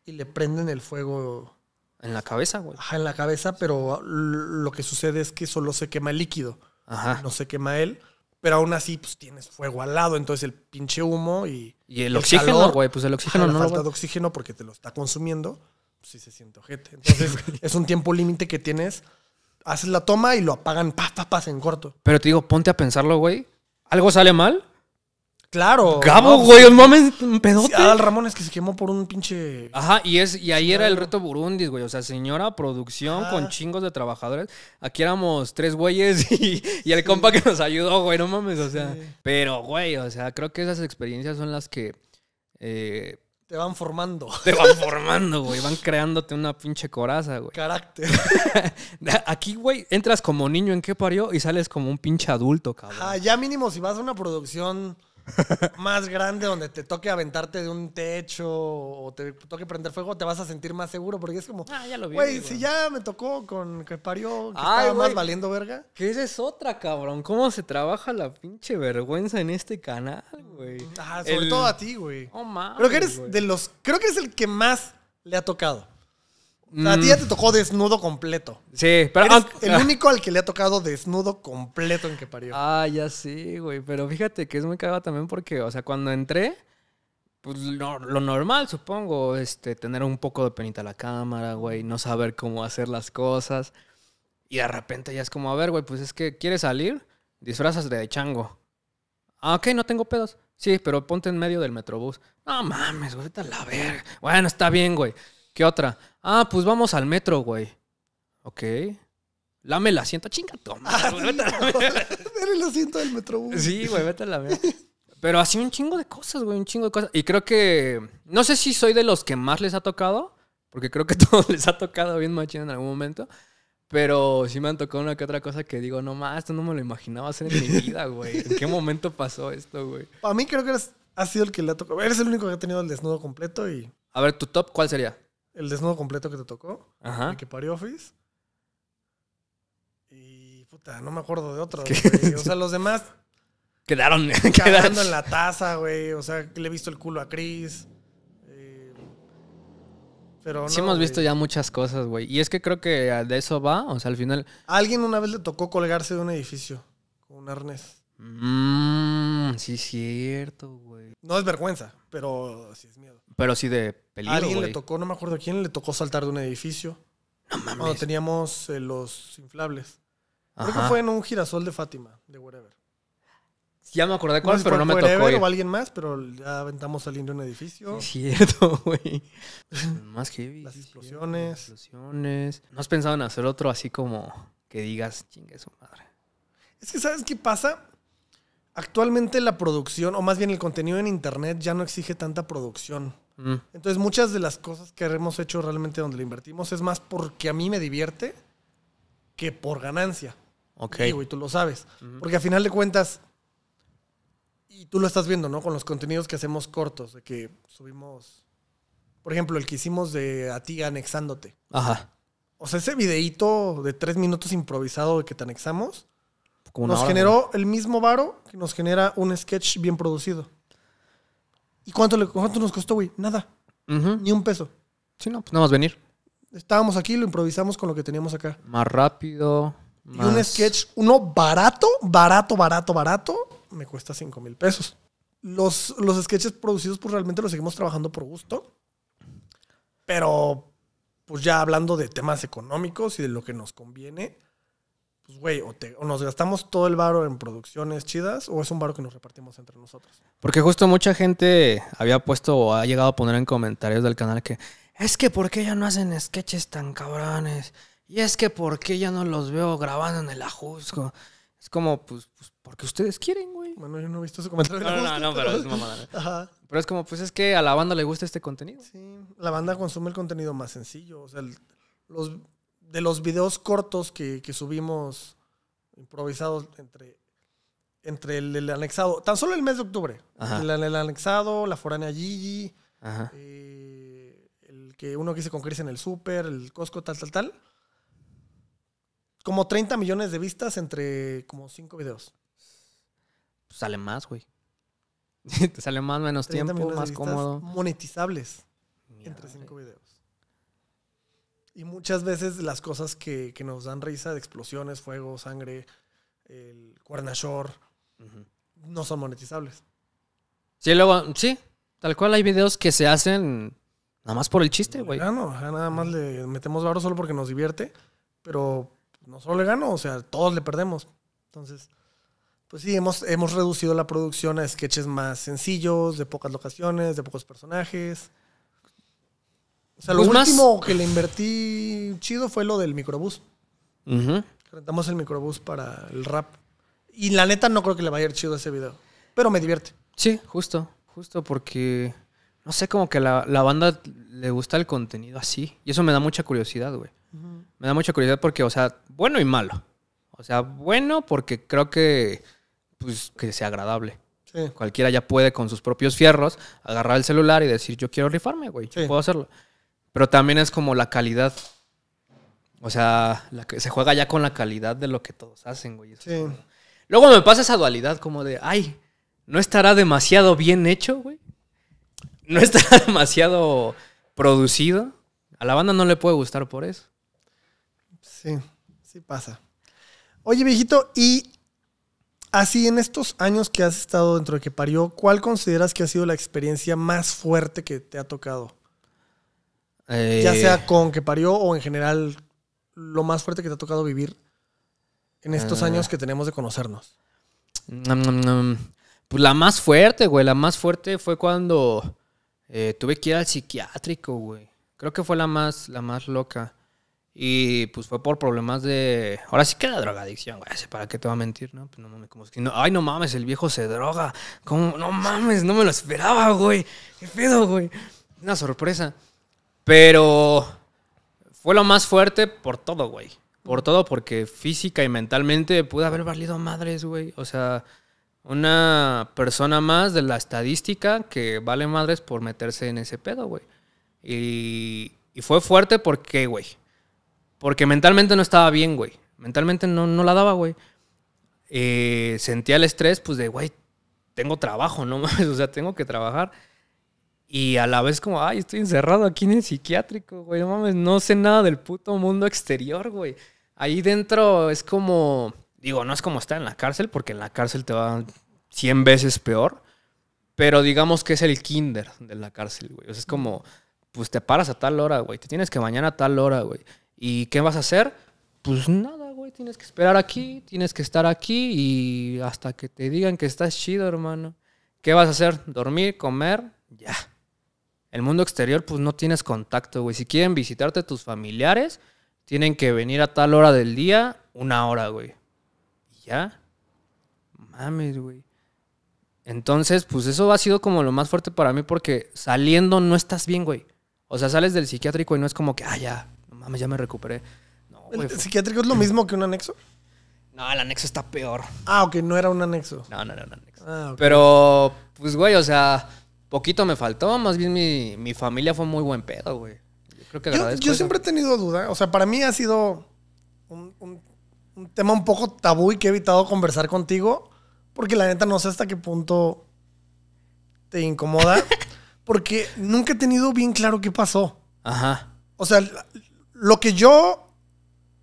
y le prenden el fuego. En la cabeza, güey. Ajá, en la cabeza, pero lo que sucede es que solo se quema el líquido. Ajá. No se quema él pero aún así, pues tienes fuego al lado, entonces el pinche humo y. Y el, oxígeno, güey, pues el oxígeno no. La falta de oxígeno porque te lo está consumiendo sí se siente ojete. Entonces, (laughs) es un tiempo límite que tienes. Haces la toma y lo apagan, pa, pa, en corto. Pero te digo, ponte a pensarlo, güey. ¿Algo sale mal? Claro. Gabo, pues, güey, un mames, un pedote. Al Ramón es que se quemó por un pinche. Ajá, y es, y ahí era el reto Burundi güey. O sea, señora producción con chingos de trabajadores. Aquí éramos tres güeyes (laughs) y, el compa que nos ayudó, güey, no mames. O sea. Pero, güey, o sea, creo que esas experiencias son las que eh, te van formando. Te van formando, güey. Van creándote una pinche coraza, güey. Carácter. (laughs) Aquí, güey, entras como niño en qué parió y sales como un pinche adulto, cabrón. Ah, ya mínimo, si vas a una producción más grande donde te toque aventarte de un techo o te toque prender fuego, te vas a sentir más seguro porque es como, ah, Güey, si ya me tocó con que parió, que estaba más valiendo verga. Que esa es otra, cabrón. ¿Cómo se trabaja la pinche vergüenza en este canal, güey? Ah, sobre todo a ti, güey. pero que eres de los, creo que eres el que más le ha tocado a ti ya mm. te tocó desnudo completo. Sí, pero. el (laughs) único al que le ha tocado desnudo completo en que parió. Ah, ya sí, güey. Pero fíjate que es muy cagado también porque, o sea, cuando entré, pues lo, normal, supongo, este, tener un poco de penita a la cámara, güey, no saber cómo hacer las cosas. Y de repente ya es como, a ver, güey, pues es que quieres salir, disfrazas de chango. Ah, ok, no tengo pedos. Sí, pero ponte en medio del metrobús. No mames, güey, a la verga. Bueno, está bien, güey. ¿Qué otra? Ah, pues vamos al metro, güey. Ok. Lame el asiento. Chinga, toma. (laughs) el asiento del güey. Sí, güey, vete a la mierda. Pero así un chingo de cosas, güey, un chingo de cosas. Y creo que. No sé si soy de los que más les ha tocado, porque creo que a (laughs) todos les ha tocado bien machín en algún momento. Pero sí me han tocado una que otra cosa que digo, no más, esto no me lo imaginaba hacer en mi vida, güey. ¿En qué momento pasó esto, güey? Para mí creo que has sido el que le ha tocado. Eres el único que ha tenido el desnudo completo y. A ver, ¿tu top cuál sería? el desnudo completo que te tocó, Ajá. el que parió Office. Y puta, no me acuerdo de otro. O (laughs) sea, los demás quedaron (laughs) quedando en la taza, güey. O sea, le he visto el culo a Chris. Eh, pero sí hemos visto ya muchas cosas, güey. Y es que creo que de eso va, o sea, al final... alguien una vez le tocó colgarse de un edificio con un arnés. Mmm, sí, cierto, güey. No es vergüenza, pero sí es miedo. Pero sí de alguien le tocó, no me acuerdo quién, le tocó saltar de un edificio. No Cuando teníamos eh, los inflables. Creo que fue en un girasol de Fátima, de whatever. Ya me acordé cuál, pero no me tocó. O alguien más, pero ya aventamos saliendo de un edificio. Es cierto, (laughs) güey. más heavy. Las explosiones. Las explosiones. ¿No has pensado en hacer otro así como que digas, chingue su madre? Es que, ¿sabes qué pasa? Actualmente la producción, o más bien el contenido en internet, ya no exige tanta producción. Mm. Entonces, muchas de las cosas que hemos hecho realmente donde le invertimos es más porque a mí me divierte que por ganancia. Ok. y tú lo sabes. Porque a final de cuentas, y tú lo estás viendo, ¿no? Con los contenidos que hacemos cortos, de que subimos, por ejemplo, el que hicimos de a ti anexándote. Ajá. O sea, ese videíto de tres minutos improvisado de que te anexamos, nos generó el mismo varo que nos genera un sketch bien producido. ¿Y cuánto, le, cuánto nos costó, güey? Nada. Ni un peso. Sí, no, pues nada más venir. Estábamos aquí, lo improvisamos con lo que teníamos acá. Más rápido. Y un sketch, uno barato, barato, barato, barato, me cuesta 5 mil pesos. Los, los sketches producidos, pues realmente los seguimos trabajando por gusto. Pero, pues ya hablando de temas económicos y de lo que nos conviene, pues, güey, o, nos gastamos todo el varo en producciones chidas, o es un varo que nos repartimos entre nosotros. Porque justo mucha gente había puesto o ha llegado a poner en comentarios del canal que es que ¿por qué ya no hacen sketches tan cabrones? Y es que ¿por qué ya no los veo grabando en el ajusco? Es como, pues, pues porque ustedes quieren, güey. Bueno, yo no he visto ese comentario. No, no, no, pero es mamada. Ajá. Pero es como, pues es que a la banda le gusta este contenido. Sí, la banda consume el contenido más sencillo. O sea, los, de los videos cortos que, subimos improvisados entre, entre el, anexado, tan solo el mes de octubre, el, anexado, la foránea Gigi, eh, el que uno que se con en el super el Costco, tal, tal, tal. Como 30 millones de vistas entre como 5 videos. Pues sale más, güey. (laughs) Te sale más, menos tiempo, más cómodo. Monetizables entre 5 videos. Y muchas veces las cosas que, que nos dan risa, de explosiones, fuego, sangre, el cuernashore, no son monetizables. Sí, luego, sí, tal cual hay videos que se hacen nada más por el chiste, güey. No nada más le metemos barro solo porque nos divierte, pero no solo le gano, o sea, todos le perdemos. Entonces, pues sí, hemos, hemos reducido la producción a sketches más sencillos, de pocas locaciones, de pocos personajes. O sea, lo pues último que le invertí chido fue lo del microbús. Rentamos el microbús para el rap. Y la neta no creo que le vaya a ir chido ese video. Pero me divierte. Sí, justo. Justo porque. No sé, como que la, la banda le gusta el contenido así. Y eso me da mucha curiosidad, güey. Me da mucha curiosidad porque, o sea, bueno y malo. O sea, bueno porque creo que. Pues que sea agradable. Sí. Cualquiera ya puede con sus propios fierros agarrar el celular y decir, yo quiero rifarme, güey, puedo hacerlo. Pero también es como la calidad. O sea, se juega ya con la calidad de lo que todos hacen, güey. Sí. Luego me pasa esa dualidad como de, ay, ¿no estará demasiado bien hecho, güey? ¿No estará (laughs) demasiado producido? A la banda no le puede gustar por eso. Sí, sí pasa. Oye, viejito, y así en estos años que has estado dentro de que parió, ¿cuál consideras que ha sido la experiencia más fuerte que te ha tocado? Ya eh, sea con que parió o en general lo más fuerte que te ha tocado vivir en estos eh. años que tenemos de conocernos. Pues la más fuerte, güey. La más fuerte fue cuando eh, tuve que ir al psiquiátrico, güey. Creo que fue la más, la más loca. Y pues fue por problemas de. Ahora sí que la drogadicción, güey. ¿Para qué te va a mentir, pues, no? Ay, no mames, el viejo se droga. No mames, no me lo esperaba, güey. ¿Qué pedo, güey? Una sorpresa. Pero fue lo más fuerte por todo, güey. Por todo, porque física y mentalmente pude haber valido madres, güey. O sea, una persona más de la estadística que vale madres por meterse en ese pedo, güey. Y, fue fuerte porque, güey. Porque mentalmente no estaba bien, güey. Mentalmente no, no la daba, güey. Eh, sentía el estrés, pues de, güey, tengo trabajo, ¿no? (laughs) o sea, tengo que trabajar. Y a la vez como, ay, estoy encerrado aquí en el psiquiátrico, güey, no mames, no sé nada del puto mundo exterior, güey. Ahí dentro es como, digo, no es como estar en la cárcel, porque en la cárcel te va 100 veces peor, pero digamos que es el kinder de la cárcel, güey. O sea, es como, pues te paras a tal hora, güey, te tienes que mañana a tal hora, güey. ¿Y qué vas a hacer? Pues nada, güey, tienes que esperar aquí, tienes que estar aquí y hasta que te digan que estás chido, hermano. ¿Qué vas a hacer? Dormir, comer, ya el mundo exterior, pues no tienes contacto, güey. Si quieren visitarte tus familiares, tienen que venir a tal hora del día, una hora, güey. Y ya. Mames, güey. Entonces, pues eso ha sido como lo más fuerte para mí porque saliendo no estás bien, güey. O sea, sales del psiquiátrico y no es como que, ah, ya, no mames, ya me recuperé. No, ¿El psiquiátrico es lo mismo que un anexo? No, el anexo está peor. Ah, ok, no era un anexo. No, no era un anexo. Ah, Pero, pues, güey, o sea, Poquito me faltó, más bien mi, familia fue muy buen pedo, güey. Yo siempre he tenido duda, o sea, para mí ha sido un, un tema un poco tabú y que he evitado conversar contigo, porque la neta no sé hasta qué punto te incomoda, (laughs) porque nunca he tenido bien claro qué pasó. Ajá. O sea, lo que yo,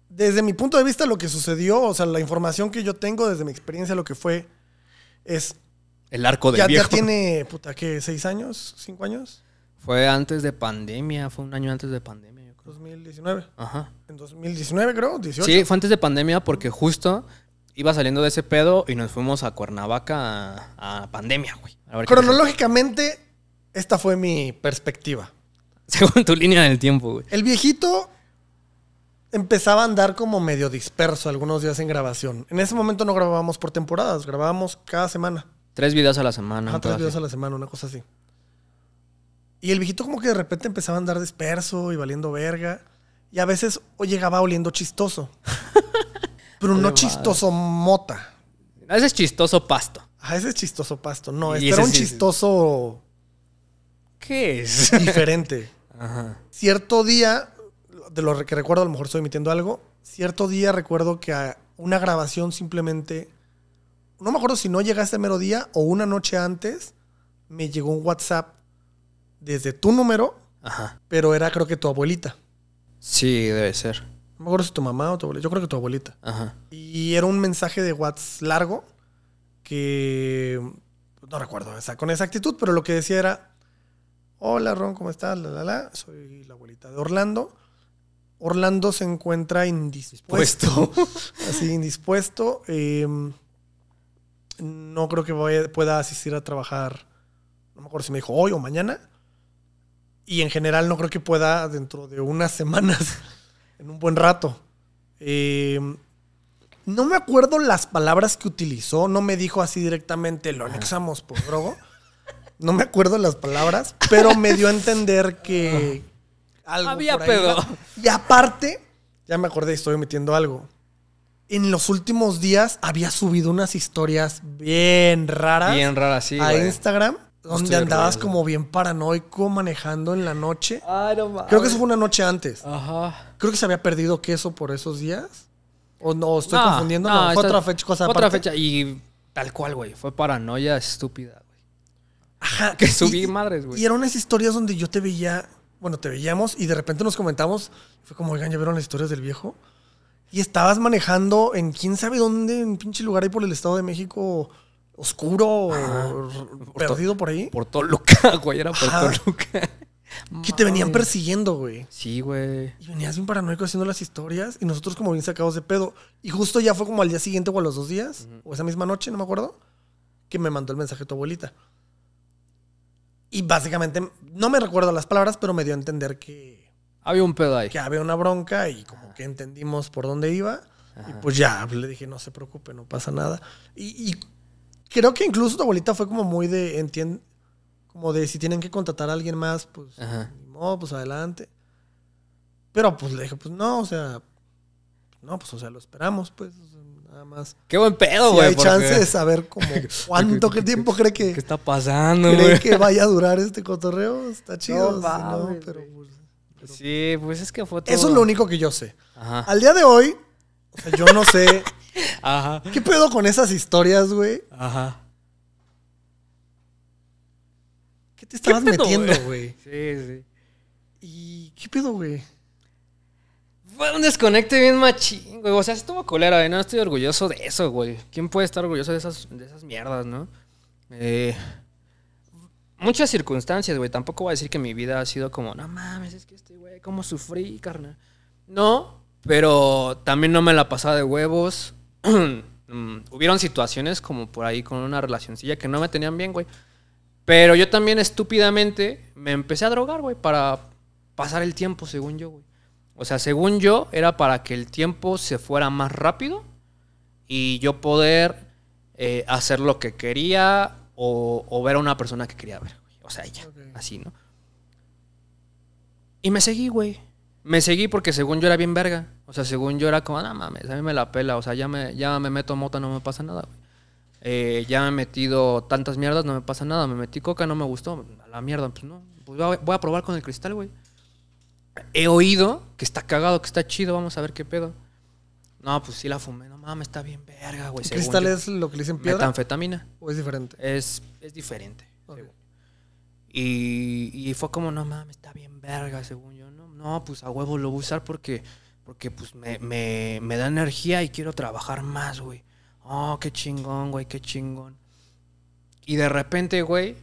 desde mi punto de vista, lo que sucedió, o sea, la información que yo tengo desde mi experiencia, lo que fue, es, el arco del viejo. Ya tiene, puta, ¿qué? ¿Seis años? ¿Cinco años? Fue antes de pandemia, fue un año antes de pandemia, yo creo. 2019. Ajá. En 2019, creo, 18. Sí, fue antes de pandemia porque justo iba saliendo de ese pedo y nos fuimos a Cuernavaca a, pandemia, güey. Cronológicamente, esta fue mi perspectiva. (laughs) Según tu línea del tiempo, güey. El viejito empezaba a andar como medio disperso algunos días en grabación. En ese momento no grabábamos por temporadas, grabábamos cada semana. Tres videos a la semana. tres videos a la semana, una cosa así. Y el viejito como que de repente empezaba a andar disperso y valiendo verga. Y a veces llegaba oliendo chistoso. (laughs) Pero no chistoso mota. A veces chistoso pasto. A veces chistoso pasto. No, es este era un chistoso... ¿Qué es? (laughs) Diferente. Ajá. Cierto día, de lo que recuerdo, a lo mejor estoy emitiendo algo, cierto día recuerdo que a una grabación simplemente no me acuerdo si no llegaste el mero día o una noche antes, me llegó un WhatsApp desde tu número, pero era creo que tu abuelita. Sí, debe ser. No me acuerdo si tu mamá o tu abuelita. Yo creo que tu abuelita. Ajá. Y era un mensaje de WhatsApp largo que pues, no recuerdo esa, con exactitud, pero lo que decía era: Hola Ron, ¿cómo estás? La, la, la. Soy la abuelita de Orlando. Orlando se encuentra indispuesto. (laughs) así, indispuesto. Eh, no creo que pueda asistir a trabajar, no me acuerdo si me dijo hoy o mañana. Y en general no creo que pueda dentro de unas (laughs) semanas, en un buen rato. Em, no me acuerdo las palabras que utilizó, no me dijo así directamente, lo anexamos por drogo. No me acuerdo las palabras, pero me dio a entender que algo... Había pedo. Y aparte, ya me acordé, estoy metiendo algo en los últimos días había subido unas historias bien raras. Bien raras, sí. A Instagram. Donde andabas como bien paranoico manejando en la noche. Ay, no Creo que eso fue una noche antes. Ajá. Creo que se había perdido queso por esos días. O no, estoy confundiendo. No, no fue otra fecha, cosa Otra fecha y tal cual, güey. Fue paranoia estúpida, güey. Ajá. Que subí madres, güey. Y eran unas historias donde yo te veía, bueno, te veíamos y de repente nos comentamos. Fue como, oigan, ¿ya vieron las historias del viejo? y estabas manejando en quién sabe dónde, en pinche lugar ahí por el Estado de México, oscuro, o perdido por, ahí. Por Toluca, (laughs) güey, era por Toluca. Que te venían persiguiendo, güey. Sí, güey. Y venías bien paranoico haciendo las historias y nosotros como bien sacados de pedo. Y justo ya fue como al día siguiente o a los dos días, o esa misma noche, no me acuerdo, que me mandó el mensaje tu abuelita. Y básicamente, no me recuerdo las palabras, pero me dio a entender que había un pedo ahí. Que había una bronca y como que entendimos por dónde iba. Y pues ya, le dije, no se preocupe, no pasa nada. Y, creo que incluso tu abuelita fue como muy de, entiende, como de si tienen que contratar a alguien más, pues, no, pues adelante. Pero pues le dije, pues no, o sea, no, pues o sea, lo esperamos, pues, nada más. Qué buen pedo, güey. Si hay chance de saber como (laughs) cuánto, qué tiempo cree que... ¿Qué está pasando, güey? ¿Cree que vaya a durar este cotorreo? Está chido. pero... Pues, Sí, pues es que fue todo. Eso es lo único que yo sé. Ajá. Al día de hoy, o sea, yo no sé. (laughs) Ajá. ¿Qué pedo con esas historias, güey? Ajá. ¿Qué te estabas metiendo, güey? Sí, sí. ¿Y qué pedo, güey? Fue un desconecte bien machín, güey. O sea, estuvo colera, güey. ¿eh? No estoy orgulloso de eso, güey. ¿Quién puede estar orgulloso de esas, de esas mierdas, no? Eh muchas circunstancias, güey. Tampoco voy a decir que mi vida ha sido como, no mames, es que este güey, cómo sufrí, carnal. No, pero también no me la pasaba de huevos. (clears throat) Mm, hubieron situaciones como por ahí con una relacioncilla que no me tenían bien, güey. Pero yo también estúpidamente me empecé a drogar, güey, para pasar el tiempo, según yo, güey. O sea, según yo, era para que el tiempo se fuera más rápido y yo poder eh, hacer lo que quería, o, ver a una persona que quería ver. O sea, ella, así, ¿no? Y me seguí, güey. Me seguí porque según yo era bien verga. O sea, según yo era como, ah, no mames, a mí me la pela. O sea, ya me, ya me meto mota, no me pasa nada, güey. Eh, ya me he metido tantas mierdas, no me pasa nada. Me metí coca, no me gustó. A la mierda, pues no. Pues voy a probar con el cristal, güey. He oído que está cagado, que está chido, vamos a ver qué pedo. No, pues sí la fumé. No mames, está bien verga, güey. ¿Cristal es lo que le dicen piedra? Metanfetamina. ¿O es diferente? Es, diferente. Y, y, fue como, no mames, está bien verga, según yo. No, no pues a huevo lo voy a usar porque, porque pues me, me da energía y quiero trabajar más, güey. Oh, qué chingón, güey, qué chingón. Y de repente, güey,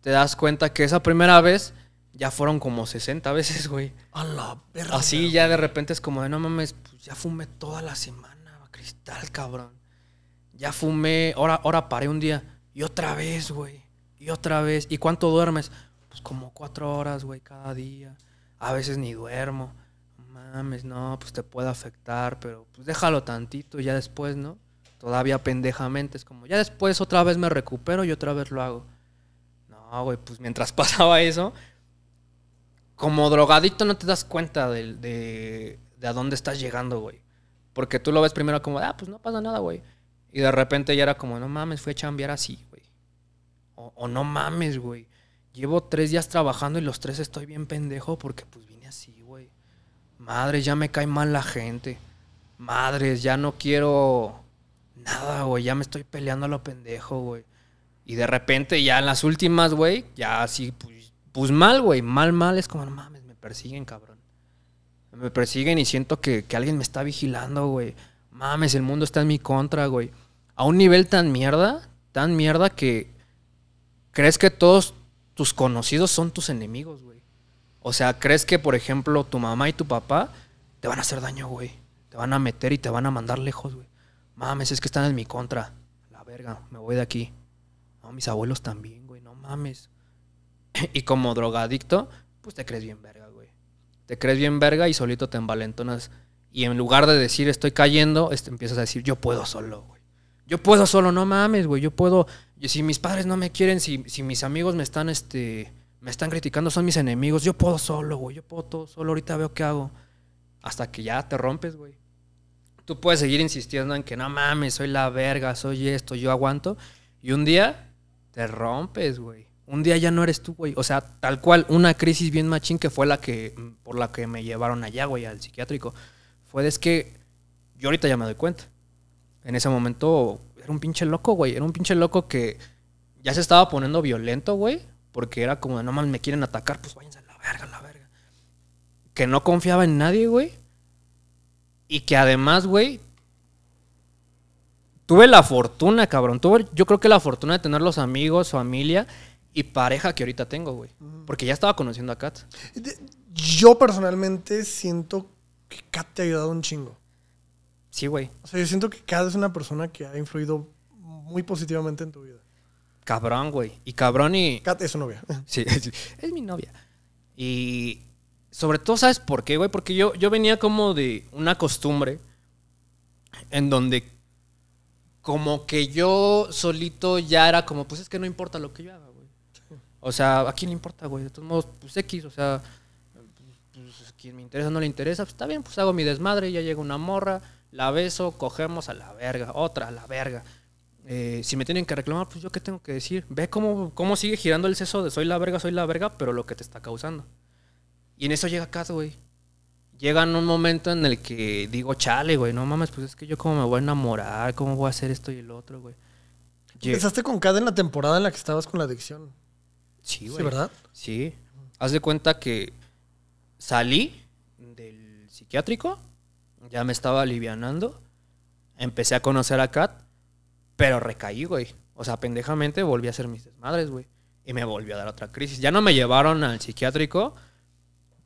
te das cuenta que esa primera vez ya fueron como 60 veces, güey. A la perra. Así ya de repente es como de, no mames, pues ya fumé toda la semana, cristal, cabrón. Ya fumé, ahora, ahora paré un día. Y otra vez, güey. Y otra vez. ¿Y cuánto duermes? Pues como cuatro horas, güey, cada día. A veces ni duermo. Mames, no, pues te puede afectar, pero pues déjalo tantito y ya después, ¿no? Todavía pendejamente. Es como, ya después otra vez me recupero y otra vez lo hago. No, güey, pues mientras (laughs) pasaba eso, como drogadito no te das cuenta de, de, de, a dónde estás llegando, güey. Porque tú lo ves primero como, ah, pues no pasa nada, güey. Y de repente ya era como, no mames, fui a chambear así, güey. O, no mames, güey. Llevo tres días trabajando y los tres estoy bien pendejo porque pues vine así, güey. Madre, ya me cae mal la gente. Madres, ya no quiero nada, güey. Ya me estoy peleando a lo pendejo, güey. Y de repente ya en las últimas, güey, ya así, pues pues mal, güey, mal, mal, es como, no mames, me persiguen, cabrón. Me persiguen y siento que, alguien me está vigilando, güey. Mames, el mundo está en mi contra, güey. A un nivel tan mierda, tan mierda que crees que todos tus conocidos son tus enemigos, güey. O sea, crees que, por ejemplo, tu mamá y tu papá te van a hacer daño, güey. Te van a meter y te van a mandar lejos, güey. Mames, es que están en mi contra. La verga, me voy de aquí. No, mis abuelos también, güey. No mames. (clears throat) Y como drogadicto, pues te crees bien verga, güey. Te crees bien verga y solito te envalentonas. Y en lugar de decir estoy cayendo, este, empiezas a decir yo puedo solo, güey. Yo puedo solo, no mames, güey. Yo puedo. Si mis padres no me quieren, si, si mis amigos me están, este, me están criticando, son mis enemigos. Yo puedo solo, güey. Yo puedo todo solo. Ahorita veo qué hago. Hasta que ya te rompes, güey. Tú puedes seguir insistiendo en que no mames, soy la verga, soy esto, yo aguanto. Y un día te rompes, güey un día ya no eres tú, güey. O sea, tal cual, una crisis bien machín que fue la que, por la que me llevaron allá, güey, al psiquiátrico. Fue de es que yo ahorita ya me doy cuenta. En ese momento era un pinche loco, güey. Era un pinche loco que ya se estaba poniendo violento, güey. Porque era como, no mames, me quieren atacar, pues váyanse a la verga, a la verga. Que no confiaba en nadie, güey. Y que además, güey, tuve la fortuna, cabrón. Tuve, yo creo que la fortuna de tener los amigos, familia y pareja que ahorita tengo, güey. Porque ya estaba conociendo a Kat. Yo personalmente siento que Kat te ha ayudado un chingo. Sí, güey. O sea, yo siento que Kat es una persona que ha influido muy positivamente en tu vida. Cabrón, güey. Y cabrón y... Kat es su novia. (laughs) Sí, es, mi novia. Y sobre todo, ¿sabes por qué, güey? Porque yo, yo venía como de una costumbre en donde como que yo solito ya era como, pues es que no importa lo que yo haga. O sea, ¿a quién le importa, güey? De todos modos, pues X, o sea, pues, pues, quien me interesa no le interesa, pues está bien, pues hago mi desmadre, ya llega una morra, la beso, cogemos a la verga, otra a la verga. Eh, si me tienen que reclamar, pues yo qué tengo que decir. Ve cómo, cómo sigue girando el seso de soy la verga, soy la verga, pero lo que te está causando. Y en eso llega caso, güey. Llega en un momento en el que digo, chale, güey, no mames, pues es que yo cómo me voy a enamorar, cómo voy a hacer esto y el otro, güey. Empezaste con Cada en la temporada en la que estabas con la adicción. Sí, güey. ¿Sí, verdad? Sí. Haz de cuenta que salí del psiquiátrico, ya me estaba alivianando, empecé a conocer a Kat, pero recaí, güey. O sea, pendejamente volví a ser mis desmadres, güey. Y me volvió a dar otra crisis. Ya no me llevaron al psiquiátrico,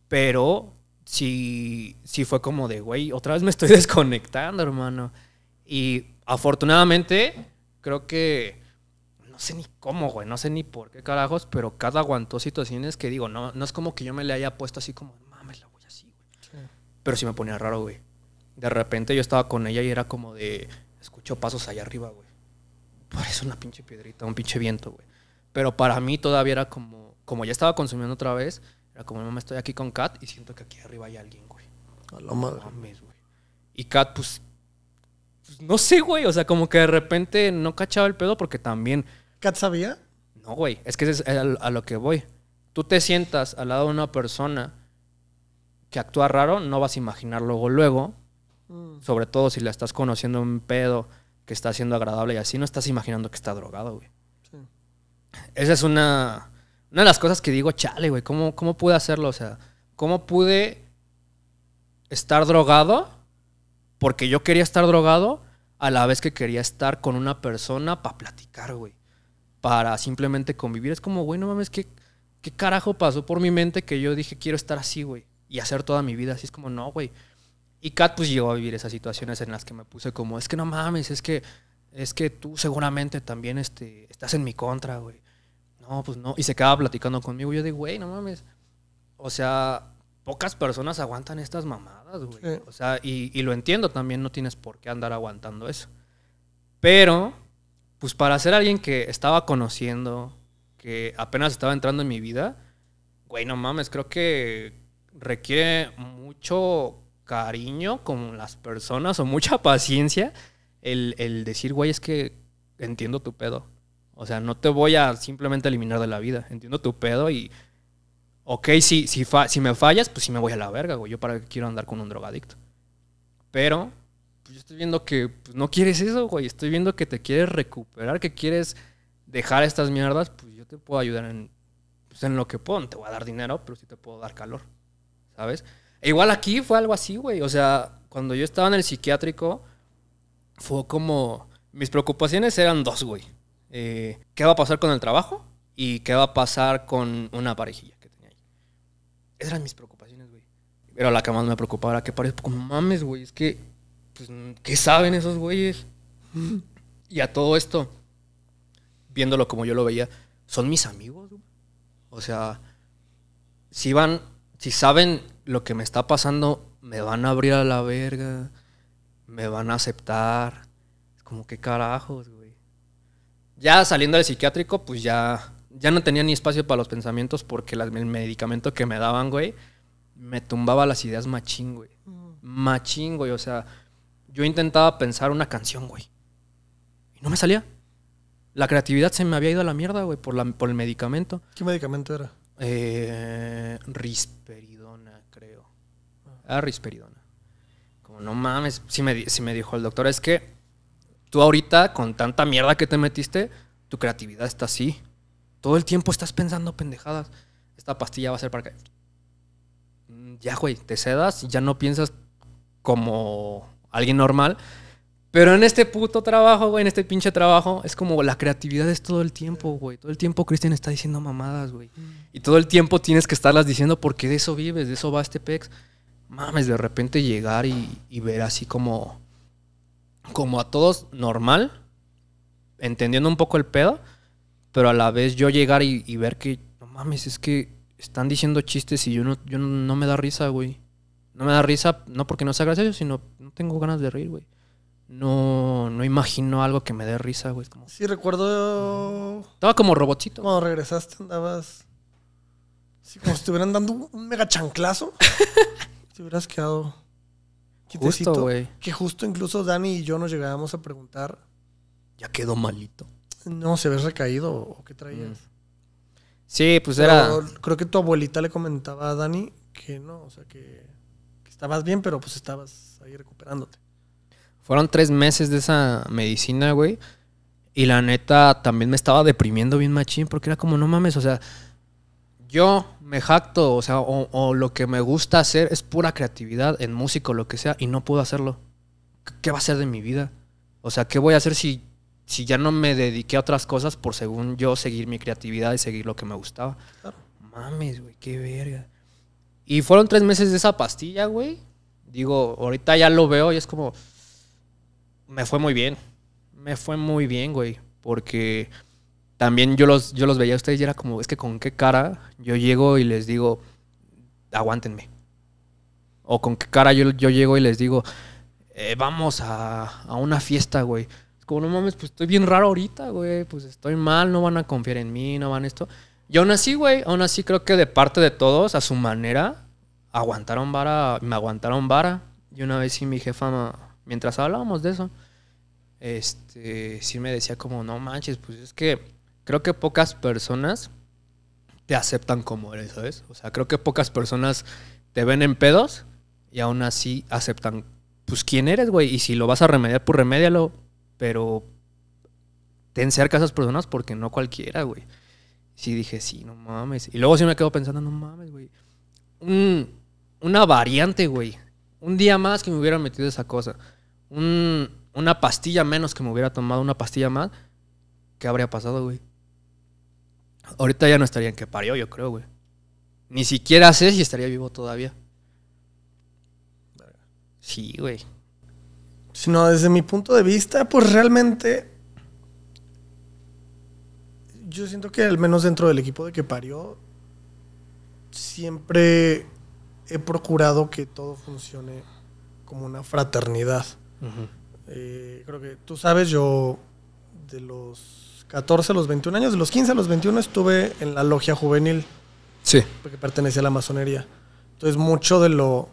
pero sí, sí fue como de, güey, otra vez me estoy (laughs) desconectando, hermano. Y afortunadamente, creo que sé ni cómo, güey, no sé ni por qué carajos, pero cada aguantó situaciones que digo, no, no es como que yo me le haya puesto así como, mames, la voy así, güey. Pero sí me ponía raro, güey. De repente yo estaba con ella y era como de, escucho pasos allá arriba, güey. por eso una pinche piedrita, un pinche viento, güey. Pero para mí todavía era como, como ya estaba consumiendo otra vez, era como, no, estoy aquí con Kat y siento que aquí arriba hay alguien, güey. A la madre. mames, güey. Y Kat, pues, pues, no sé, güey, o sea, como que de repente no cachaba el pedo porque también ¿Kat sabía? No, güey. Es que es a lo que voy. Tú te sientas al lado de una persona que actúa raro, no vas a imaginar luego, luego. Mm. Sobre todo si la estás conociendo un pedo que está siendo agradable y así, no estás imaginando que está drogado, güey. Esa es una, una de las cosas que digo, chale, güey. ¿cómo, ¿Cómo pude hacerlo? O sea, ¿cómo pude estar drogado? Porque yo quería estar drogado a la vez que quería estar con una persona para platicar, güey para simplemente convivir. Es como, güey, no mames, ¿qué, ¿qué carajo pasó por mi mente que yo dije quiero estar así, güey? Y hacer toda mi vida así. Es como, no, güey. Y Kat pues llegó a vivir esas situaciones en las que me puse como, es que no mames, es que, es que tú seguramente también este, estás en mi contra, güey. No, pues no. Y se quedaba platicando conmigo. Yo digo, güey, no mames. O sea, pocas personas aguantan estas mamadas, güey. O sea, y, lo entiendo también, no tienes por qué andar aguantando eso. Pero pues para ser alguien que estaba conociendo, que apenas estaba entrando en mi vida, güey, no mames, creo que requiere mucho cariño con las personas o mucha paciencia el, decir, güey, es que entiendo tu pedo. O sea, no te voy a simplemente eliminar de la vida. Entiendo tu pedo y ok, si, si, si me fallas, pues sí me voy a la verga, güey. Yo para qué quiero andar con un drogadicto. Pero yo estoy viendo que pues, no quieres eso, güey. Estoy viendo que te quieres recuperar, que quieres dejar estas mierdas, pues yo te puedo ayudar en, pues, en lo que puedo. No te voy a dar dinero, pero sí te puedo dar calor, ¿sabes? E igual aquí fue algo así, güey. O sea, cuando yo estaba en el psiquiátrico, fue como... Mis preocupaciones eran dos, güey. Eh, ¿Qué va a pasar con el trabajo? ¿Y qué va a pasar con una parejilla que tenía ahí? Esas eran mis preocupaciones, güey. Pero la que más me preocupaba era que parezco como mames, güey. Es que pues, ¿qué saben esos güeyes? Y a todo esto, viéndolo como yo lo veía, son mis amigos. O sea, si van, si saben lo que me está pasando, me van a abrir a la verga, me van a aceptar. Es como que carajos, güey. Ya saliendo del psiquiátrico, pues ya, ya no tenía ni espacio para los pensamientos porque el medicamento que me daban, güey, me tumbaba las ideas machín, güey. Mm. Machín, güey. O sea, yo intentaba pensar una canción, güey. Y no me salía. La creatividad se me había ido a la mierda, güey, por, la, por el medicamento. ¿Qué medicamento era? Eh, risperidona, creo. Ah, risperidona. Como no mames, si me, me dijo el doctor, es que tú ahorita, con tanta mierda que te metiste, tu creatividad está así. Todo el tiempo estás pensando pendejadas. Esta pastilla va a ser para que. Mm, ya, güey, te cedas y ya no piensas como alguien normal. Pero en este puto trabajo, güey, en este pinche trabajo, es como la creatividad es todo el tiempo, güey. Todo el tiempo Cristian está diciendo mamadas, güey. Mm. Y todo el tiempo tienes que estarlas diciendo porque de eso vives, de eso va este pex. Mames, de repente llegar y, ver así como, como a todos normal, entendiendo un poco el pedo, pero a la vez yo llegar y, ver que, no mames, es que están diciendo chistes y yo no, yo no me da risa, güey. No me da risa, no porque no sea gracioso, sino no tengo ganas de reír, güey. No, no imagino algo que me dé risa, güey. Como... Sí, recuerdo. Estaba como robotito. Cuando regresaste andabas. como si estuvieran dando un mega chanclazo. (laughs) te hubieras quedado. Qué justo, güey. Que justo incluso Dani y yo nos llegábamos a preguntar. Ya quedó malito. No, se ves recaído o qué traías. Mm. Sí, pues era. Creo que tu abuelita le comentaba a Dani que no, o sea que estabas bien, pero pues estabas ahí recuperándote. Fueron tres meses de esa medicina, güey. Y la neta también me estaba deprimiendo bien machín porque era como, no mames, o sea, yo me jacto, o sea, o, lo que me gusta hacer es pura creatividad en músico, lo que sea, y no puedo hacerlo. ¿Qué va a ser de mi vida? O sea, ¿qué voy a hacer si, si ya no me dediqué a otras cosas por según yo seguir mi creatividad y seguir lo que me gustaba? Mames, güey, qué verga. Y fueron tres meses de esa pastilla, güey. Digo, ahorita ya lo veo y es como. Me fue muy bien. Me fue muy bien, güey. Porque también yo los, yo los veía a ustedes y era como, es que con qué cara yo llego y les digo, aguántenme. O con qué cara yo, yo llego y les digo, eh, vamos a, a una fiesta, güey. Es como, no mames, pues estoy bien raro ahorita, güey. Pues estoy mal, no van a confiar en mí, no van a esto. Y aún así, güey, aún así creo que de parte de todos, a su manera, aguantaron vara, me aguantaron vara. Y una vez sí mi jefa, mientras hablábamos de eso, este, sí me decía como, no manches, pues es que creo que pocas personas te aceptan como eres, ¿sabes? O sea, creo que pocas personas te ven en pedos y aún así aceptan, pues, quién eres, güey. Y si lo vas a remediar, pues remédialo, pero ten cerca a esas personas porque no cualquiera, güey sí dije, sí, no mames. Y luego sí me quedo pensando, no mames, güey. Un, una variante, güey. Un día más que me hubiera metido esa cosa. Un, una pastilla menos que me hubiera tomado, una pastilla más. ¿Qué habría pasado, güey? Ahorita ya no estaría en que parió, yo creo, güey. Ni siquiera sé si estaría vivo todavía. Sí, güey. Si no, desde mi punto de vista, pues realmente yo siento que al menos dentro del equipo de que parió, siempre he procurado que todo funcione como una fraternidad. Eh, creo que tú sabes, yo de los 14 a los 21 años, de los 15 a los 21 estuve en la logia juvenil. Sí. Porque pertenecía a la masonería. Entonces mucho de lo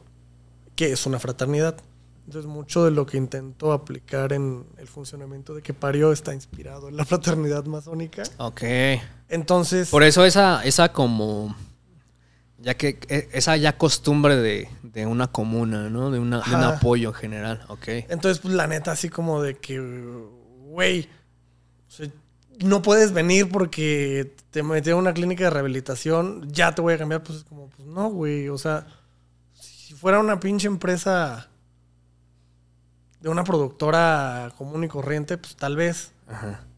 que es una fraternidad. Entonces, mucho de lo que intentó aplicar en el funcionamiento de que parió está inspirado en la fraternidad masónica. Ok. Entonces. Por eso esa, esa como. Ya que e, esa ya costumbre de, de una comuna, ¿no? De, un apoyo en general, ok. Entonces, pues la neta, así como de que, güey, no puedes venir porque te metieron a una clínica de rehabilitación, ya te voy a cambiar. Pues es como, pues no, güey, o sea, si fuera una pinche empresa de una productora común y corriente, pues tal vez.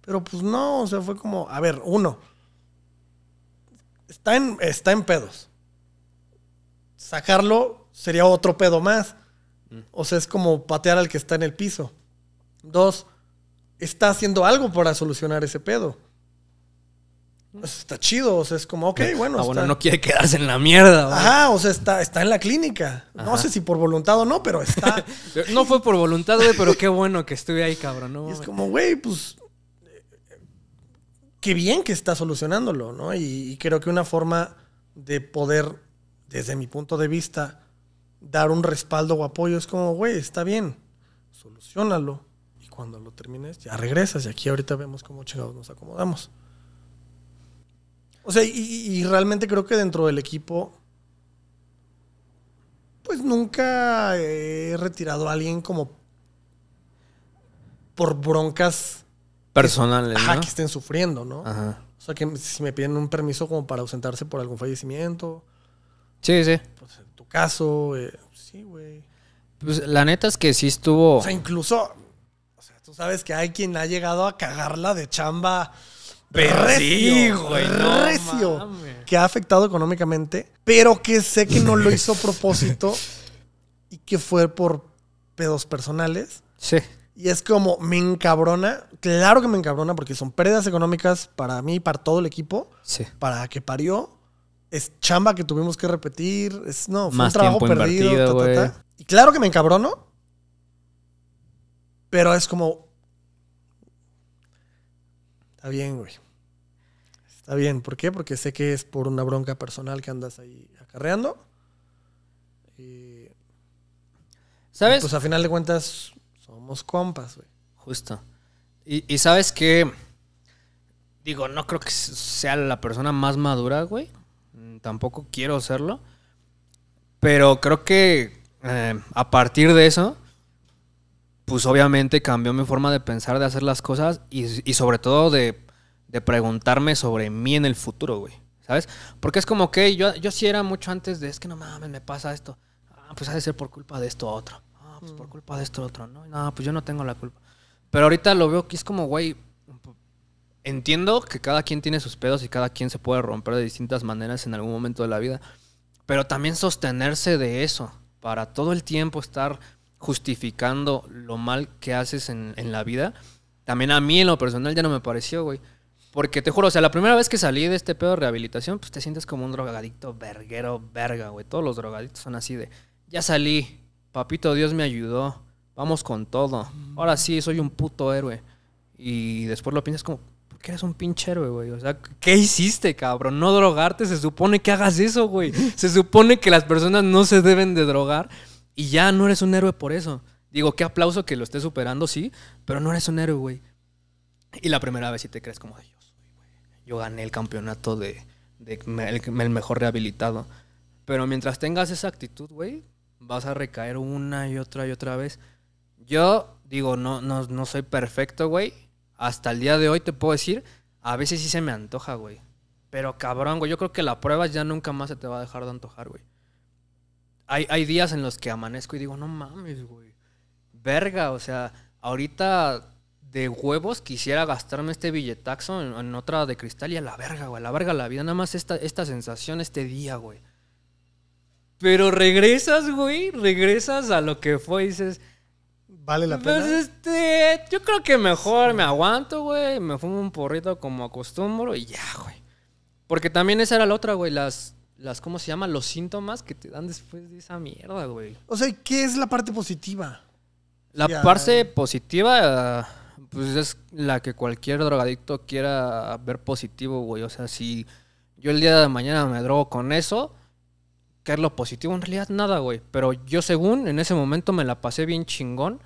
Pero pues no, o sea, fue como, a ver, uno, está en, está en pedos. Sacarlo sería otro pedo más. Mm. O sea, es como patear al que está en el piso. Dos, está haciendo algo para solucionar ese pedo está chido, o sea, es como, ok, bueno. Ah, bueno, no quiere quedarse en la mierda. Ajá, o sea, está, está en la clínica. No sé si por voluntad o no, pero está. (laughs) no fue por voluntad, güey, pero qué bueno que estuve ahí, cabrón. No, y es como, güey, pues. Eh, qué bien que está solucionándolo, ¿no? Y, creo que una forma de poder, desde mi punto de vista, dar un respaldo o apoyo es como, güey, está bien, solucionalo. Y cuando lo termines, ya regresas. Y aquí ahorita vemos cómo chingados nos acomodamos. O sea, y, realmente creo que dentro del equipo, pues nunca he retirado a alguien como por broncas personales. Que, estén sufriendo, ¿no? O sea, que si me piden un permiso como para ausentarse por algún fallecimiento. Sí, sí. Pues en tu caso, eh, sí, güey. Pues la neta es que sí estuvo. O sea, incluso. O sea, tú sabes que hay quien ha llegado a cagarla de chamba ¡Perrecio! que ha afectado económicamente, pero que sé que no lo (laughs) hizo a propósito y que fue por pedos personales. Sí. Y es como, me encabrona, claro que me encabrona porque son pérdidas económicas para mí, y para todo el equipo, sí. para que parió, es chamba que tuvimos que repetir, es no, fue un trabajo perdido, y claro que me encabrono, pero es como, Está bien, güey. Está bien. ¿Por qué? Porque sé que es por una bronca personal que andas ahí acarreando. ¿Sabes? pues a final de cuentas somos compas, güey. Justo. Y, sabes que, digo, no creo que sea la persona más madura, güey. Mm, tampoco quiero serlo. Pero creo que eh, a partir de eso pues obviamente cambió mi forma de pensar, de hacer las cosas y, sobre todo de, preguntarme sobre mí en el futuro, güey. ¿Sabes? Porque es como que yo, yo sí era mucho antes de, es que no mames, me pasa esto. Ah, pues ha de ser por culpa de esto otro. Ah, pues por mm. culpa de esto otro, ¿no? No, pues yo no tengo la culpa. Pero ahorita lo veo que es como, güey, entiendo que cada quien tiene sus pedos y cada quien se puede romper de distintas maneras en algún momento de la vida. Pero también sostenerse de eso para todo el tiempo estar justificando lo mal que haces en, la vida, también a mí en lo personal ya no me pareció, güey. Porque te juro, o sea, la primera vez que salí de este pedo de rehabilitación, pues te sientes como un drogadicto verguero, verga, güey. Todos los drogadictos son así de, ya salí, papito Dios me ayudó, vamos con todo. Ahora sí, soy un puto héroe. Y después lo piensas como, ¿por qué eres un pinche héroe, güey? O sea, ¿qué hiciste, cabrón? No drogarte, se supone que hagas eso, güey. Se supone que las personas no se deben de drogar. Y ya no eres un héroe por eso. Digo, qué aplauso que lo estés superando, sí, pero no eres un héroe, güey. Y la primera vez sí te crees como, yo Yo gané el campeonato de, el, mejor rehabilitado. Pero mientras tengas esa actitud, güey, vas a recaer una y otra y otra vez. Yo digo, no, no, no soy perfecto, güey. Hasta el día de hoy te puedo decir, a veces sí se me antoja, güey. Pero cabrón, güey, yo creo que la prueba ya nunca más se te va a dejar de antojar, güey hay, días en los que amanezco y digo, no mames, güey. Verga, o sea, ahorita de huevos quisiera gastarme este billetaxo en, otra de cristal y a la verga, güey. A la verga la vida, nada más esta, sensación este día, güey. Pero regresas, güey, regresas a lo que fue y dices... ¿Vale la pues, pena? Pues este, yo creo que mejor me aguanto, güey, me fumo un porrito como acostumbro y ya, güey. Porque también esa era la otra, güey, las ¿cómo se llama? Los síntomas que te dan después de esa mierda, güey. O sea, ¿qué es la parte positiva? La parte positiva, pues es la que cualquier drogadicto quiera ver positivo, güey. O sea, si yo el día de mañana me drogo con eso, ¿qué es lo positivo? En realidad nada, güey. Pero yo según, en ese momento me la pasé bien chingón.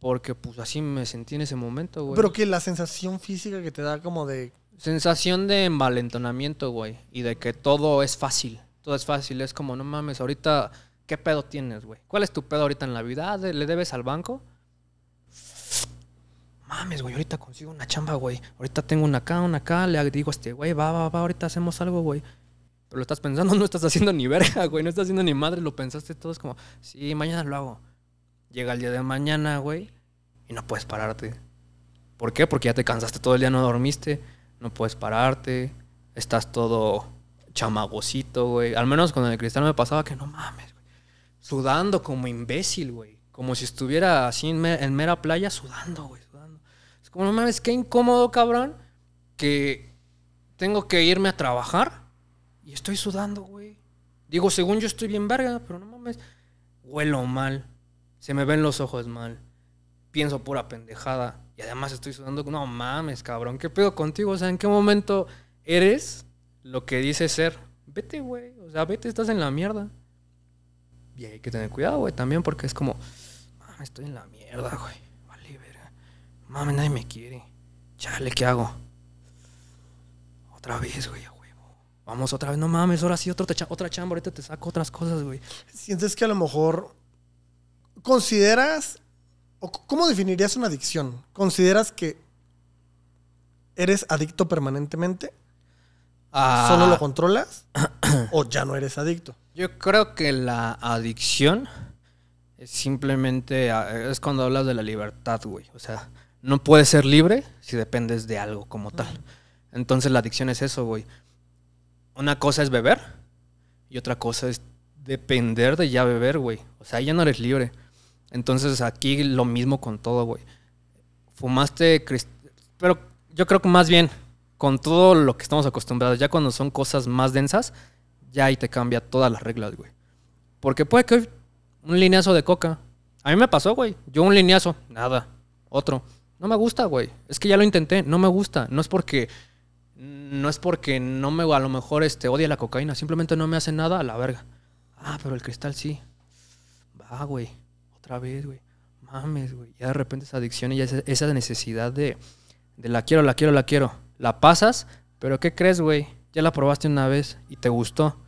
Porque pues así me sentí en ese momento, güey. Pero que la sensación física que te da como de Sensación de envalentonamiento, güey. Y de que todo es fácil. Todo es fácil. Es como, no mames, ahorita, ¿qué pedo tienes, güey? ¿Cuál es tu pedo ahorita en la vida? Ah, ¿Le debes al banco? Mames, güey, ahorita consigo una chamba, güey. Ahorita tengo una acá, una acá. Le digo este, güey, va, va, va, ahorita hacemos algo, güey. Pero lo estás pensando, (laughs) no estás haciendo ni verga, güey. No estás haciendo ni madre. Lo pensaste todo. Es como, sí, mañana lo hago. Llega el día de mañana, güey. Y no puedes pararte. ¿Por qué? Porque ya te cansaste todo el día, no dormiste no puedes pararte, estás todo chamagosito, güey. Al menos cuando el cristal me pasaba que no mames, güey. Sudando como imbécil, güey. Como si estuviera así en, mera playa sudando, güey, Es como, no mames, qué incómodo, cabrón, que tengo que irme a trabajar y estoy sudando, güey. Digo, según yo estoy bien verga, pero no mames, huelo mal. Se me ven los ojos mal. Pienso pura pendejada y además estoy sudando. No mames, cabrón, ¿qué pedo contigo? O sea, ¿en qué momento eres lo que dices ser? Vete, güey. O sea, vete, estás en la mierda. Y hay que tener cuidado, güey, también, porque es como, estoy en la mierda, güey. Vale, verga. Mames, nadie me quiere. Chale, ¿qué hago? Otra vez, güey, Vamos otra vez, no mames, ahora sí, otra chamba, ahorita te saco otras cosas, güey. Sientes que a lo mejor consideras ¿O ¿Cómo definirías una adicción? ¿Consideras que eres adicto permanentemente? ¿Solo lo ah. controlas? (clears throat) ¿O ya no eres adicto? Yo creo que la adicción es simplemente. Ah, es cuando hablas de la libertad, güey. O sea, no puedes ser libre si dependes de algo como tal. Entonces la adicción es eso, güey. Una cosa es beber y otra cosa es depender de ya beber, güey. O sea, ya no eres libre. Entonces aquí lo mismo con todo, güey. Fumaste, pero yo creo que más bien con todo lo que estamos acostumbrados, ya cuando son cosas más densas, ya ahí te cambia todas las reglas, güey. Porque puede que un lineazo de coca. A mí me pasó, güey. Yo un lineazo, nada. Otro. No me gusta, güey. Es que ya lo intenté, no me gusta. No es porque no es porque no me a lo mejor este odia la cocaína, simplemente no me hace nada a la verga. Ah, pero el cristal sí. Va, güey vez, güey. Mames, güey. Ya de repente esa adicción y esa, necesidad de, de la quiero, la quiero, la quiero. La pasas, pero ¿qué crees, güey? Ya la probaste una vez y te gustó.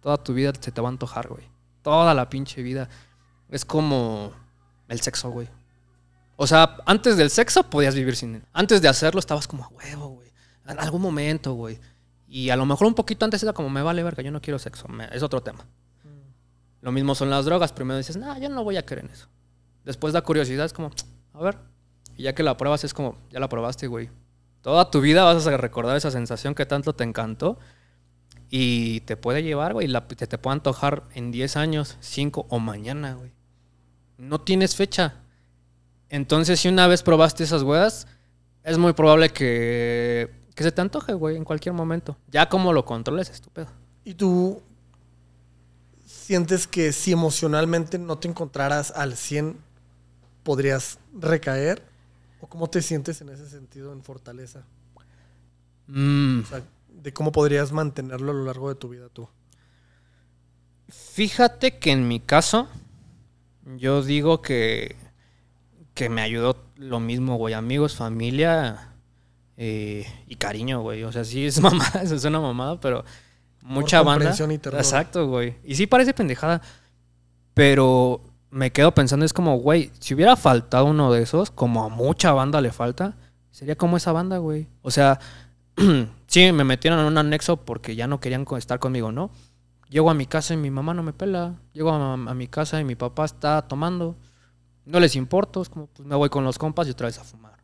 Toda tu vida se te va a antojar, güey. Toda la pinche vida. Es como el sexo, güey. O sea, antes del sexo podías vivir sin él. Antes de hacerlo estabas como a huevo, güey. En algún momento, güey. Y a lo mejor un poquito antes era como me vale verga, yo no quiero sexo. es otro tema. Lo mismo son las drogas. Primero dices, no, yo no voy a creer en eso. Después la curiosidad es como, a ver. Y ya que la pruebas es como, ya la probaste, güey. Toda tu vida vas a recordar esa sensación que tanto te encantó. Y te puede llevar, güey. La, te, te puede antojar en 10 años, 5 o mañana, güey. No tienes fecha. Entonces, si una vez probaste esas huevas, es muy probable que, que se te antoje, güey, en cualquier momento. Ya como lo controles, estúpido. ¿Y tú sientes que si emocionalmente no te encontraras al 100, podrías recaer? ¿O cómo te sientes en ese sentido en fortaleza? Mm. O sea, de cómo podrías mantenerlo a lo largo de tu vida tú. Fíjate que en mi caso, yo digo que, que me ayudó lo mismo, güey. Amigos, familia eh, y cariño, güey. O sea, sí es (laughs) mamá eso es una mamada, pero mucha banda. Exacto, güey. Y sí parece pendejada. Pero me quedo pensando, es como, güey, si hubiera faltado uno de esos, como a mucha banda le falta, sería como esa banda, güey. O sea, (clears throat) sí, me metieron en un anexo porque ya no querían estar conmigo, ¿no? Llego a mi casa y mi mamá no me pela. Llego a, mi casa y mi papá está tomando. No les importo, es como, pues me voy con los compas y otra vez a fumar.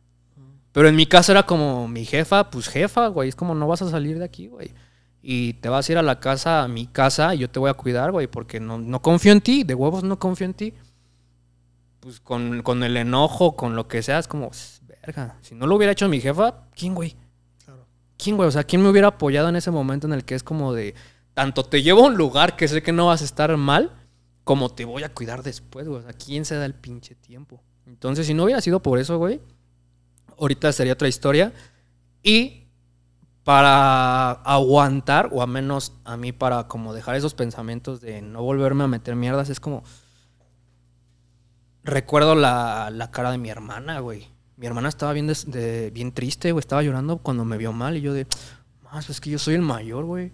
Pero en mi casa era como mi jefa, pues jefa, güey, es como no vas a salir de aquí, güey y te vas a ir a la casa, a mi casa, y yo te voy a cuidar, güey, porque no, no confío en ti, de huevos no confío en ti. Pues con, el enojo, con lo que sea, es como, verga, si no lo hubiera hecho mi jefa, ¿quién, güey? ¿Quién, güey? O sea, ¿quién me hubiera apoyado en ese momento en el que es como de, tanto te llevo a un lugar que sé que no vas a estar mal, como te voy a cuidar después, güey. O sea, ¿quién se da el pinche tiempo? Entonces, si no hubiera sido por eso, güey, ahorita sería otra historia. Y para aguantar, o al menos a mí para como dejar esos pensamientos de no volverme a meter mierdas, es como... Recuerdo la, cara de mi hermana, güey. Mi hermana estaba bien, bien triste, güey. Estaba llorando cuando me vio mal y yo de... Más, es que yo soy el mayor, güey.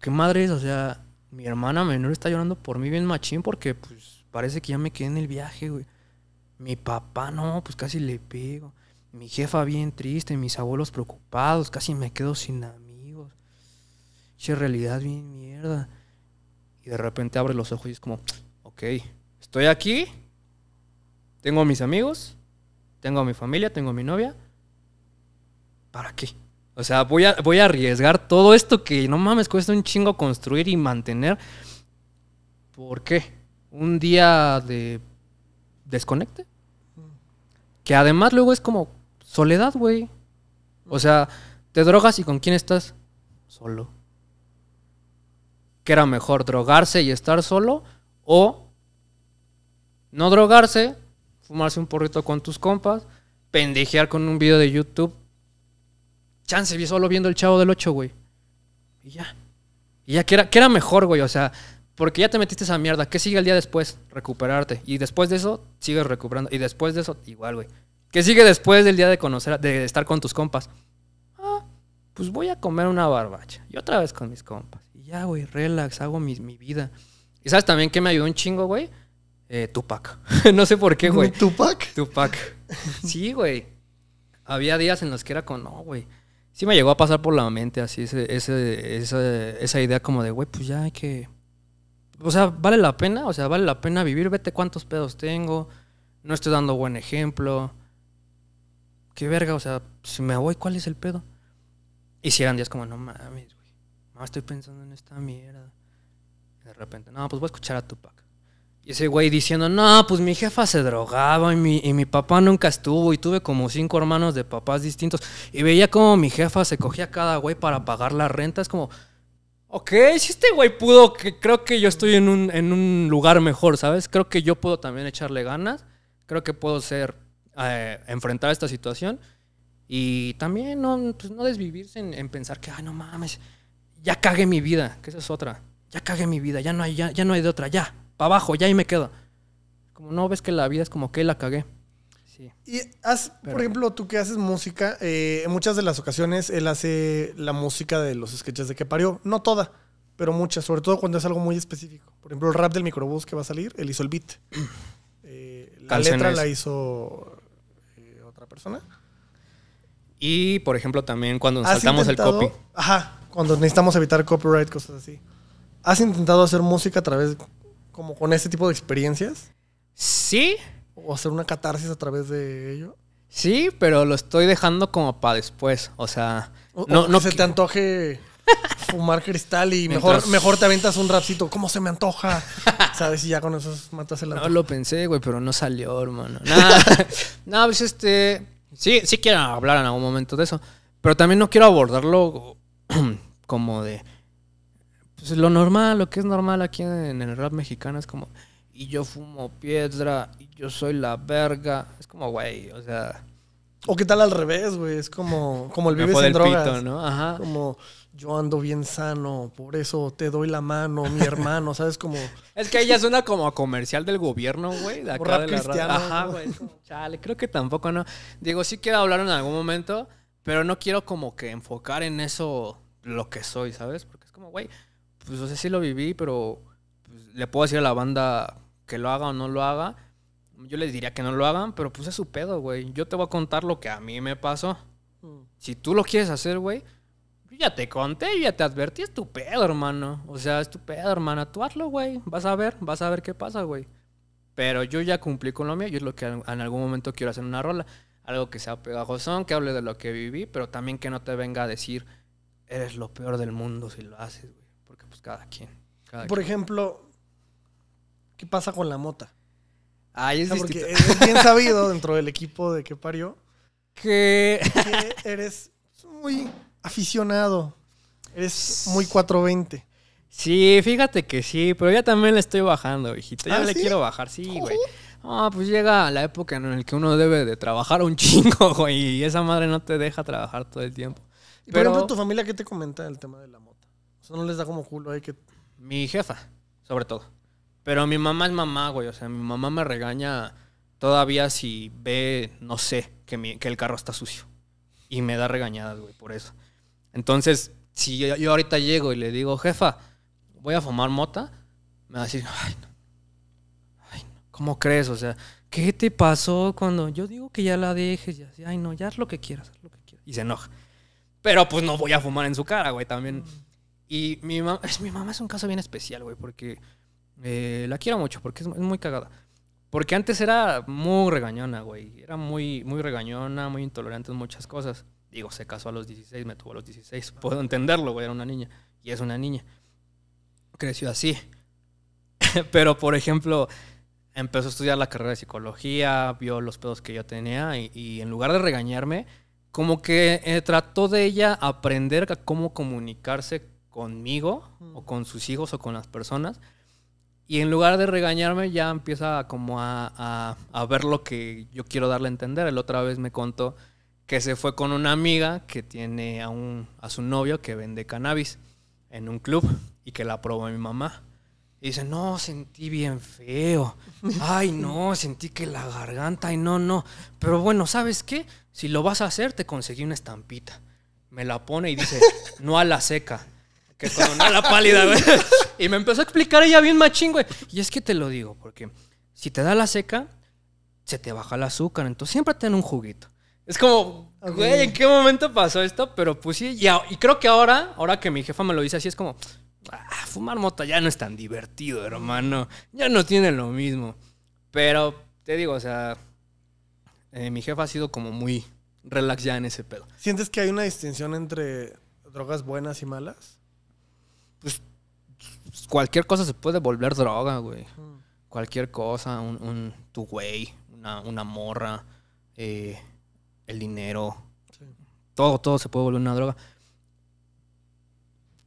¿Qué madre es? O sea, mi hermana menor está llorando por mí bien machín porque pues parece que ya me quedé en el viaje, güey. Mi papá, no, pues casi le pego. Mi jefa bien triste, mis abuelos preocupados, casi me quedo sin amigos. Che, realidad bien mierda. Y de repente abre los ojos y es como, ok, estoy aquí, tengo a mis amigos, tengo a mi familia, tengo a mi novia. ¿Para qué? O sea, voy a, voy a arriesgar todo esto que no mames, cuesta un chingo construir y mantener. ¿Por qué? ¿Un día de desconecte? Que además luego es como, Soledad, güey. O sea, te drogas y con quién estás? Solo. ¿Qué era mejor, drogarse y estar solo? O no drogarse, fumarse un porrito con tus compas, pendejear con un video de YouTube. Chance, vi solo viendo el chavo del 8, güey. Y ya. Y ya, ¿qué era, qué era mejor, güey? O sea, porque ya te metiste esa mierda. ¿Qué sigue el día después? Recuperarte. Y después de eso, sigues recuperando. Y después de eso, igual, güey. ¿Qué sigue después del día de conocer, de estar con tus compas? Ah, pues voy a comer una barbacha. Y otra vez con mis compas. Y ya, güey, relax, hago mi, vida. ¿Y sabes también qué me ayudó un chingo, güey? Eh, Tupac. (laughs) no sé por qué, güey. ¿Tupac? Tupac. Sí, güey. Había días en los que era con, no, güey. Sí me llegó a pasar por la mente así esa, esa idea como de, güey, pues ya hay que... O sea, vale la pena, o sea, vale la pena vivir, vete cuántos pedos tengo, no estoy dando buen ejemplo qué verga, o sea, si me voy, ¿cuál es el pedo? Y si eran días como, no mames, güey, no estoy pensando en esta mierda. de repente, no, pues voy a escuchar a Tupac. Y ese güey diciendo, no, pues mi jefa se drogaba y mi, papá nunca estuvo y tuve como cinco hermanos de papás distintos y veía como mi jefa se cogía a cada güey para pagar la renta. Es como, ok, si este güey pudo, que creo que yo estoy un, en un lugar mejor, ¿sabes? Creo que yo puedo también echarle ganas, creo que puedo ser eh, enfrentar esta situación y también no, pues, no desvivirse en, pensar que, ay, no mames, ya cagué mi vida, que esa es otra, ya cagué mi vida, ya no hay, ya, ya no hay de otra, ya, para abajo, ya ahí me quedo. Como no ves que la vida es como que la cagué. Sí. Y haz, por ejemplo, tú que haces música, eh, en muchas de las ocasiones él hace la música de los sketches de que parió, no toda pero muchas, sobre todo cuando es algo muy específico. Por ejemplo, el rap del microbús que va a salir, él hizo el beat. (clears throat) Eh, la letra la hizo persona. Y, por ejemplo, también cuando saltamos el copy. Ajá, cuando necesitamos evitar copyright, cosas así. ¿Has intentado hacer música a través, como con este tipo de experiencias? Sí. ¿O hacer una catarsis a través de ello? Sí, pero lo estoy dejando como para después. O sea, no, se te antoje (laughs) fumar cristal y mejor, mejor te aventas un rapcito. ¿Cómo se me antoja? (laughs) ¿Sabes? Y ya con eso matas el No lo pensé, güey, pero no salió, hermano. (laughs) Nada. no, pues este. Sí, sí quiero hablar en algún momento de eso. Pero también no quiero abordarlo (clears throat) como de. Pues lo normal, lo que es normal aquí en el rap mexicano es como. Y yo fumo piedra, y yo soy la verga. Es como, güey, o sea. O qué tal al revés, güey. Es como, como el me ¿no? Ajá. Como, yo ando bien sano, por eso te doy la mano, mi (laughs) hermano, ¿sabes? Como... Es que ella suena como a comercial del gobierno, güey, de acá de la cristiano. Ajá, güey, chale, creo que tampoco, ¿no? Digo, sí quiero hablar en algún momento, pero no quiero como que enfocar en eso lo que soy, ¿sabes? Porque es como, güey, pues no sé si lo viví, pero pues, le puedo decir a la banda que lo haga o no lo haga. Yo les diría que no lo hagan, pero pues es su pedo, güey. Yo te voy a contar lo que a mí me pasó. Mm. Si tú lo quieres hacer, güey, ya te conté, ya te advertí, es tu pedo, hermano. O sea, es tu pedo, hermano. Tú hazlo, güey. Vas a ver, vas a ver qué pasa, güey. Pero yo ya cumplí con lo mío. Yo es lo que en algún momento quiero hacer una rola. Algo que sea pegajosón, que hable de lo que viví, pero también que no te venga a decir, eres lo peor del mundo si lo haces, güey. Porque pues cada quien. Por ejemplo, ¿qué pasa con la mota? ah es, es bien sabido (laughs) dentro del equipo de que parió que eres muy aficionado. Eres muy 420. Sí, fíjate que sí, pero ya también le estoy bajando, hijito. Ya ¿Ah, le quiero bajar, sí, güey. Ah, pues llega la época en la que uno debe de trabajar un (laughs) chingo, güey, y esa madre no te deja trabajar todo el tiempo. Pero, por ejemplo, ¿tu familia qué te comenta del tema de la moto? O sea, ¿no les da como culo hay que...? Mi jefa, sobre todo. Pero mi mamá es mamá, güey. O sea, mi mamá me regaña todavía si ve, no sé, que, mi, que el carro está sucio. Y me da regañadas, güey, por eso. Entonces, si yo, ahorita llego y le digo, jefa, voy a fumar mota, me va a decir, ay, no. ay no. ¿cómo crees? O sea, ¿qué te pasó cuando yo digo que ya la dejes? Y así, ay, no, ya haz lo que quieras, haz lo que quieras. Y se enoja. Pero pues no voy a fumar en su cara, güey, también. Y mi mamá, mi mamá es un caso bien especial, güey, porque eh, la quiero mucho, porque es, muy cagada. Porque antes era muy regañona, güey. Era muy, muy regañona, muy intolerante en muchas cosas. Digo, se casó a los 16, me tuvo a los 16. (laughs) Puedo entenderlo, era una niña. Y es una niña. Creció así. (laughs) Pero, por ejemplo, empezó a estudiar la carrera de psicología, vio los pedos que yo tenía y, en lugar de regañarme, como que eh, trató de ella aprender a cómo comunicarse conmigo o con sus hijos o con las personas. Y en lugar de regañarme ya empieza como a, a, a ver lo que yo quiero darle a entender. El otra vez me contó que se fue con una amiga que tiene a, un, a su novio que vende cannabis en un club y que la probó mi mamá. Y dice, no, sentí bien feo. Ay, no, sentí que la garganta, ay, no, no. Pero bueno, ¿sabes qué? Si lo vas a hacer, te conseguí una estampita. Me la pone y dice, no a la seca. Que cuando no a la pálida, (laughs) Y me empezó a explicar ella bien machín, Y es que te lo digo, porque si te da la seca, se te baja el azúcar. Entonces siempre ten un juguito. Es como, güey, ¿en qué momento pasó esto? Pero pues sí, y, creo que ahora, ahora que mi jefa me lo dice así, es como, ah, fumar moto ya no es tan divertido, hermano. Ya no tiene lo mismo. Pero te digo, o sea, eh, mi jefa ha sido como muy relax ya en ese pedo. ¿Sientes que hay una distinción entre drogas buenas y malas? Pues cualquier cosa se puede volver droga, güey. Cualquier cosa, un, tu güey, una, una morra, eh, el dinero. Todo, todo se puede volver una droga.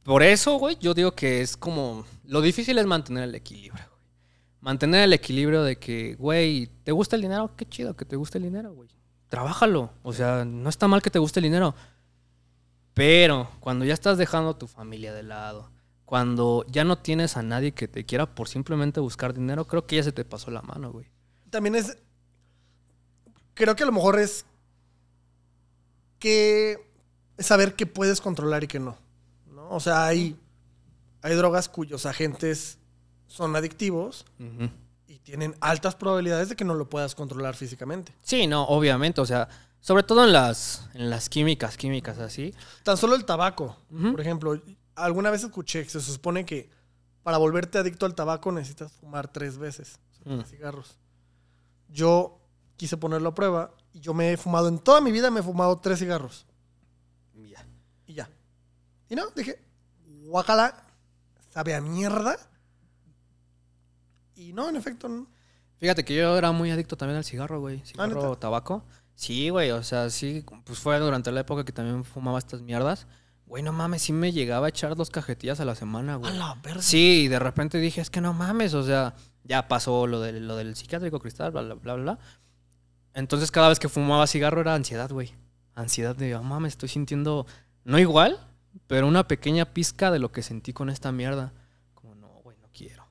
Por eso, güey, yo digo que es como. Lo difícil es mantener el equilibrio, güey. Mantener el equilibrio de que, güey, ¿te gusta el dinero? Qué chido que te guste el dinero, güey. Trabájalo. O sea, no está mal que te guste el dinero. Pero cuando ya estás dejando a tu familia de lado, cuando ya no tienes a nadie que te quiera por simplemente buscar dinero, creo que ya se te pasó la mano, güey. También es. Creo que a lo mejor es que es saber qué puedes controlar y qué no. ¿no? O sea, hay, hay drogas cuyos agentes son adictivos y tienen altas probabilidades de que no lo puedas controlar físicamente. Sí, no, obviamente. O sea, sobre todo en las, en las químicas, químicas así. Tan solo el tabaco, por ejemplo. Alguna vez escuché que se supone que para volverte adicto al tabaco necesitas fumar tres veces mm. cigarros. Yo quise ponerlo a prueba y yo me he fumado, en toda mi vida me he fumado tres cigarros. Y ya. Y ya. Y no, dije, guacala, sabe a mierda. Y no, en efecto. No. Fíjate que yo era muy adicto también al cigarro, güey. Ah, cigarro, tabaco. Sí, güey, o sea, sí, pues fue durante la época que también fumaba estas mierdas. Güey, no mames, sí me llegaba a echar dos cajetillas a la semana, güey. A la Sí, y de repente dije, es que no mames, o sea, ya pasó lo de lo del psiquiátrico cristal, bla, bla, bla, bla. Entonces cada vez que fumaba cigarro era ansiedad, güey. Ansiedad de, oh, ah, me estoy sintiendo, no igual, pero una pequeña pizca de lo que sentí con esta mierda. Como, no, güey, no quiero.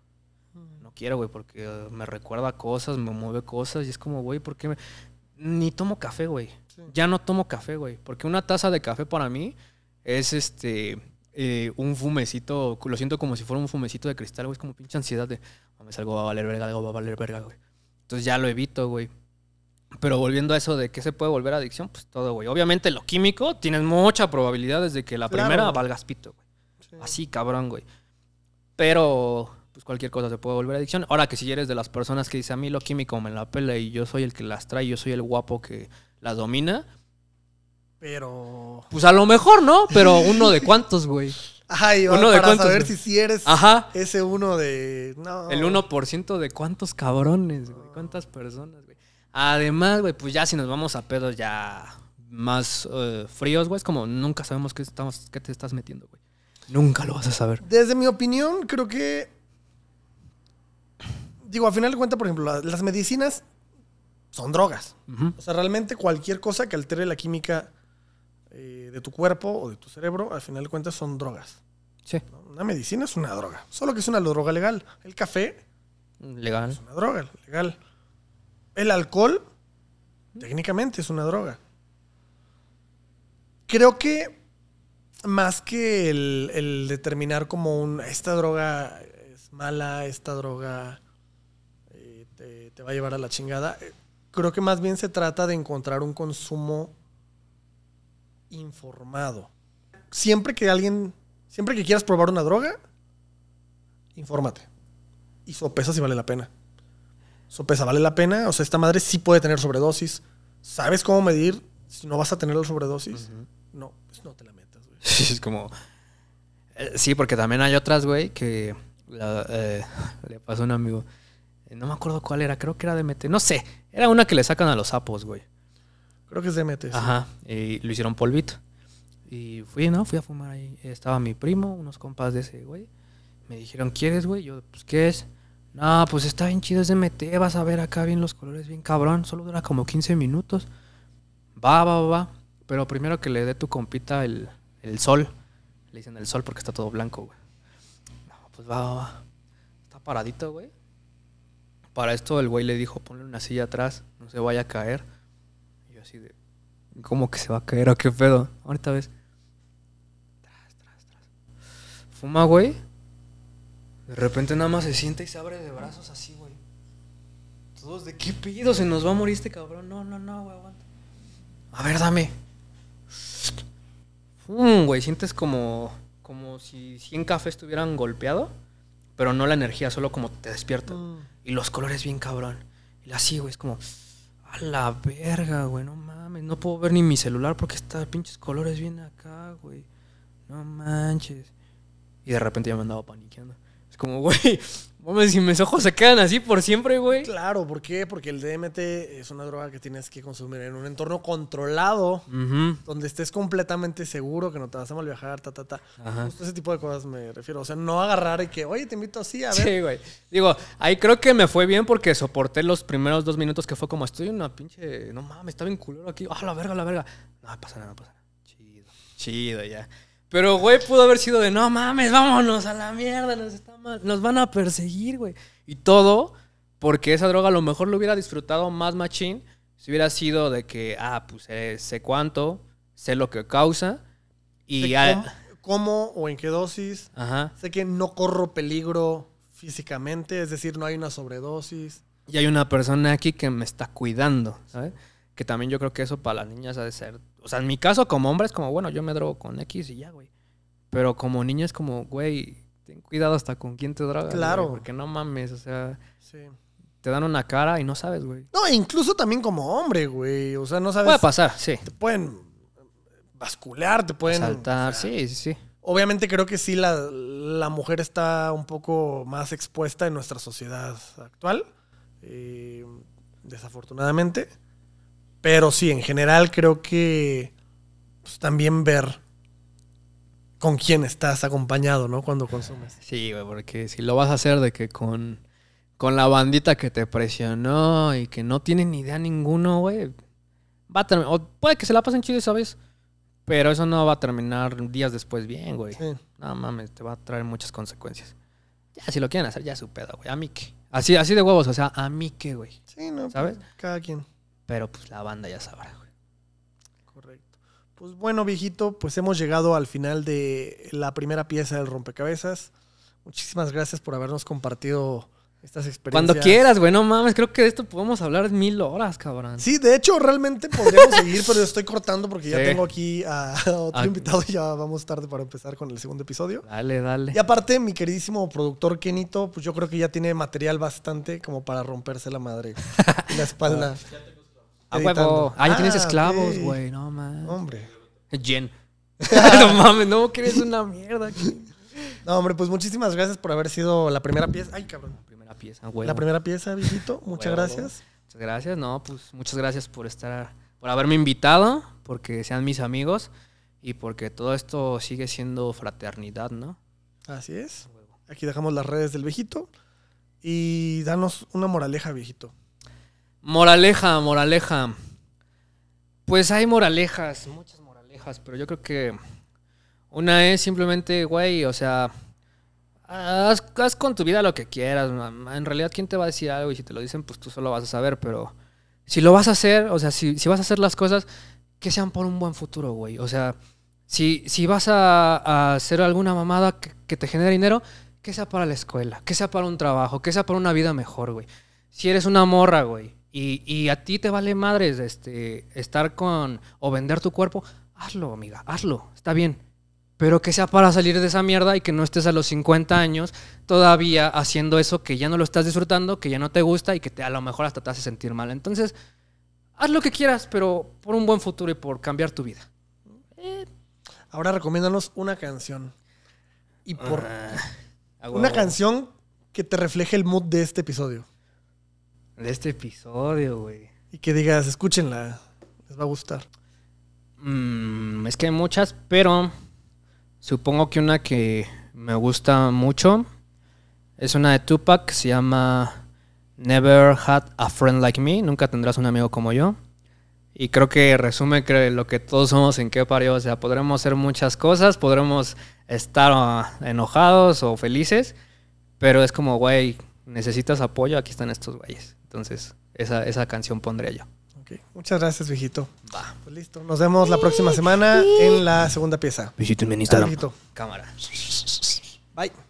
Mm. No quiero, güey, porque eh, me recuerda cosas, me mueve cosas y es como, güey, ¿por qué me... Ni tomo café, güey. Ya no tomo café, güey. Porque una taza de café para mí es este... Eh, un fumecito, lo siento como si fuera un fumecito de cristal, güey, es como pinche ansiedad de, mames, ah, algo va a valer verga, algo va a valer verga, güey. Entonces ya lo evito, güey. Pero volviendo a eso de que se puede volver adicción, pues todo, güey. Obviamente lo químico, tienes mucha probabilidad de que la primera valgas pito, güey. Así, cabrón, güey. Pero, pues cualquier cosa se puede volver adicción. Ahora que si eres de las personas que dice a mí lo químico me la pela y yo soy el que las trae, yo soy el guapo que las domina. Pero. Pues a lo mejor, ¿no? Pero uno de cuántos, güey. Ajá, uno de saber si eres ese uno de. El 1% de cuántos cabrones, güey. ¿Cuántas personas? Además, güey, pues ya si nos vamos a pedos ya más eh, fríos, güey, es como nunca sabemos qué, estamos, qué te estás metiendo, güey. Nunca lo vas a saber. Desde mi opinión, creo que. Digo, al final de cuentas, por ejemplo, las, medicinas son drogas. O sea, realmente cualquier cosa que altere la química eh, de tu cuerpo o de tu cerebro, al final de cuentas son drogas. Sí. Una medicina es una droga. Solo que es una droga legal. El café. Legal. Es una droga legal. El alcohol técnicamente es una droga. Creo que más que el, determinar como un, esta droga es mala, esta droga eh, te, te, va a llevar a la chingada, eh, creo que más bien se trata de encontrar un consumo informado. Siempre que alguien, siempre que quieras probar una droga, infórmate. Y sopesa si vale la pena sopesa, ¿vale la pena? O sea, esta madre sí puede tener sobredosis. ¿Sabes cómo medir si no vas a tener la sobredosis? No, pues no te la metas, güey. (laughs) es como... Eh, sí, porque también hay otras, güey, que eh, (laughs) le pasó a un amigo. Eh, no me acuerdo cuál era, creo que era de DMT. No sé, era una que le sacan a los sapos, güey. Creo que es de Sí. Ajá, y lo hicieron polvito. Y fui, ¿no? Fui a fumar ahí. Estaba mi primo, unos compas de ese, güey. Me dijeron, ¿quieres, güey? Yo, pues, ¿qué es? No, pues está bien chido ese MT, vas a ver acá bien los colores, bien cabrón. Solo dura como 15 minutos. Va, va, va, va. Pero primero que le dé tu compita el, el sol. Le dicen el sol porque está todo blanco, güey. No, pues va, va, va. Está paradito, güey. Para esto el güey le dijo, ponle una silla atrás, no se vaya a caer. Y yo así de, ¿cómo que se va a caer a qué pedo? Ahorita ves. Tras, tras, tras. Fuma, güey. De repente nada más se siente y se abre de brazos así, güey. Todos de qué pido, se nos va a morir este cabrón. No, no, no, güey, aguanta. A ver, dame. Fum, güey, sientes como como si 100 cafés estuvieran golpeado, pero no la energía, solo como te despierto mm. Y los colores bien cabrón. Y así, güey, es como a la verga, güey, no mames, no puedo ver ni mi celular porque está pinches colores bien acá, güey. No manches. Y de repente ya me andaba paniqueando como, güey, mames, si mis ojos se quedan así por siempre, güey. Claro, ¿por qué? Porque el DMT es una droga que tienes que consumir en un entorno controlado, donde estés completamente seguro que no te vas a mal viajar, ta, ta, ta. ese tipo de cosas me refiero. O sea, no agarrar y que, oye, te invito así a ver. Sí, güey. Digo, ahí creo que me fue bien porque soporté los primeros dos minutos que fue como, estoy en una pinche, no mames, está bien culero aquí. Ah, la verga, la verga. No, pasa nada, no pasa nada. Chido, chido ya. Pero, güey, pudo haber sido de, no mames, vámonos a la mierda, nos nos van a perseguir, güey. Y todo porque esa droga a lo mejor lo hubiera disfrutado más machín si hubiera sido de que, ah, pues eh, sé cuánto, sé lo que causa y... Al... (laughs) Cómo, o en qué dosis. Sé que no corro peligro físicamente, es decir, no hay una sobredosis. Y hay una persona aquí que me está cuidando, ¿sabes? Que también yo creo que eso para las niñas ha de ser... O sea, en mi caso como hombre es como, bueno, yo me drogo con X y ya, güey. Pero como niña es como, güey, ten este, cuidado hasta con quién te drogas. Claro. porque no mames, o sea. Sí. Te dan una cara y no sabes, güey. No, e incluso también como hombre, güey. O sea, no sabes. Puede pasar, sí. Te pueden bascular, te pueden. Saltar, sí, sí, sí. Obviamente creo que sí la, mujer está un poco más expuesta en nuestra sociedad actual. Eh, desafortunadamente. Pero sí, en general creo que pues, también ver con quién estás acompañado, ¿no? Cuando consumes. Sí, güey, porque si lo vas a hacer de que con, con la bandita que te presionó y que no tiene ni idea ninguno, güey, va a terminar. puede que se la pasen chido ¿sabes? pero eso no va a terminar días después bien, güey. Sí. No mames, te va a traer muchas consecuencias. Ya, si lo quieren hacer, ya su pedo, güey. A mí qué. Así, así de huevos, o sea, a mí qué, güey. Sí, no. ¿Sabes? Pues, cada quien. Pero pues la banda ya sabrá, güey. Pues bueno, viejito, pues hemos llegado al final de la primera pieza del rompecabezas. Muchísimas gracias por habernos compartido estas experiencias. Cuando quieras, güey, no mames, creo que de esto podemos hablar mil horas, cabrón. Sí, de hecho, realmente podríamos seguir, pero estoy cortando porque ya tengo aquí a otro ah, invitado y ya vamos tarde para empezar con el segundo episodio. Dale, dale. Y aparte, mi queridísimo productor Kenito, pues yo creo que ya tiene material bastante como para romperse la madre la espalda. Ah. A tienes ah, esclavos, güey. No mames. Hombre. Jen. (laughs) (laughs) no mames, no, que una mierda. (laughs) No, hombre, pues muchísimas gracias por haber sido la primera pieza. Ay, cabrón. La primera pieza, güey. La primera pieza, viejito. Muchas gracias. Muchas gracias, no, pues muchas gracias por estar, por haberme invitado, porque sean mis amigos y porque todo esto sigue siendo fraternidad, ¿no? Así es. Aquí dejamos las redes del viejito y danos una moraleja, viejito. Moraleja, moraleja. Pues hay moralejas, muchas moralejas, pero yo creo que una es simplemente, güey, o sea, haz, con tu vida lo que quieras. En realidad, ¿quién te va a decir algo? Y si te lo dicen, pues tú solo vas a saber, pero si lo vas a hacer, o sea, si, vas a hacer las cosas, que sean por un buen futuro, güey. O sea, si, si vas a, hacer alguna mamada que, te genere dinero, que sea para la escuela, que sea para un trabajo, que sea para una vida mejor, güey. Si eres una morra, güey y, a ti te vale madres este, estar con o vender tu cuerpo, hazlo, amiga, hazlo, está bien. Pero que sea para salir de esa mierda y que no estés a los 50 años todavía haciendo eso que ya no lo estás disfrutando, que ya no te gusta y que te, a lo mejor hasta te hace sentir mal. Entonces, haz lo que quieras, pero por un buen futuro y por cambiar tu vida. Eh, ahora recomiéndanos una canción. Y por. Ah, una canción que te refleje el mood de este episodio de este episodio, güey. Y que digas, escúchenla, les va a gustar. Mm, es que hay muchas, pero supongo que una que me gusta mucho es una de Tupac, se llama Never Had a Friend Like Me, nunca tendrás un amigo como yo. Y creo que resume lo que todos somos en qué parió. O sea, podremos hacer muchas cosas, podremos estar ah, enojados o felices, pero es como, güey, necesitas apoyo, aquí están estos güeyes. Entonces, esa, esa canción pondría yo. Muchas gracias, viejito. Va. Pues listo. Nos vemos la próxima semana en la segunda pieza. Visítenme en Instagram. Cámara. Bye.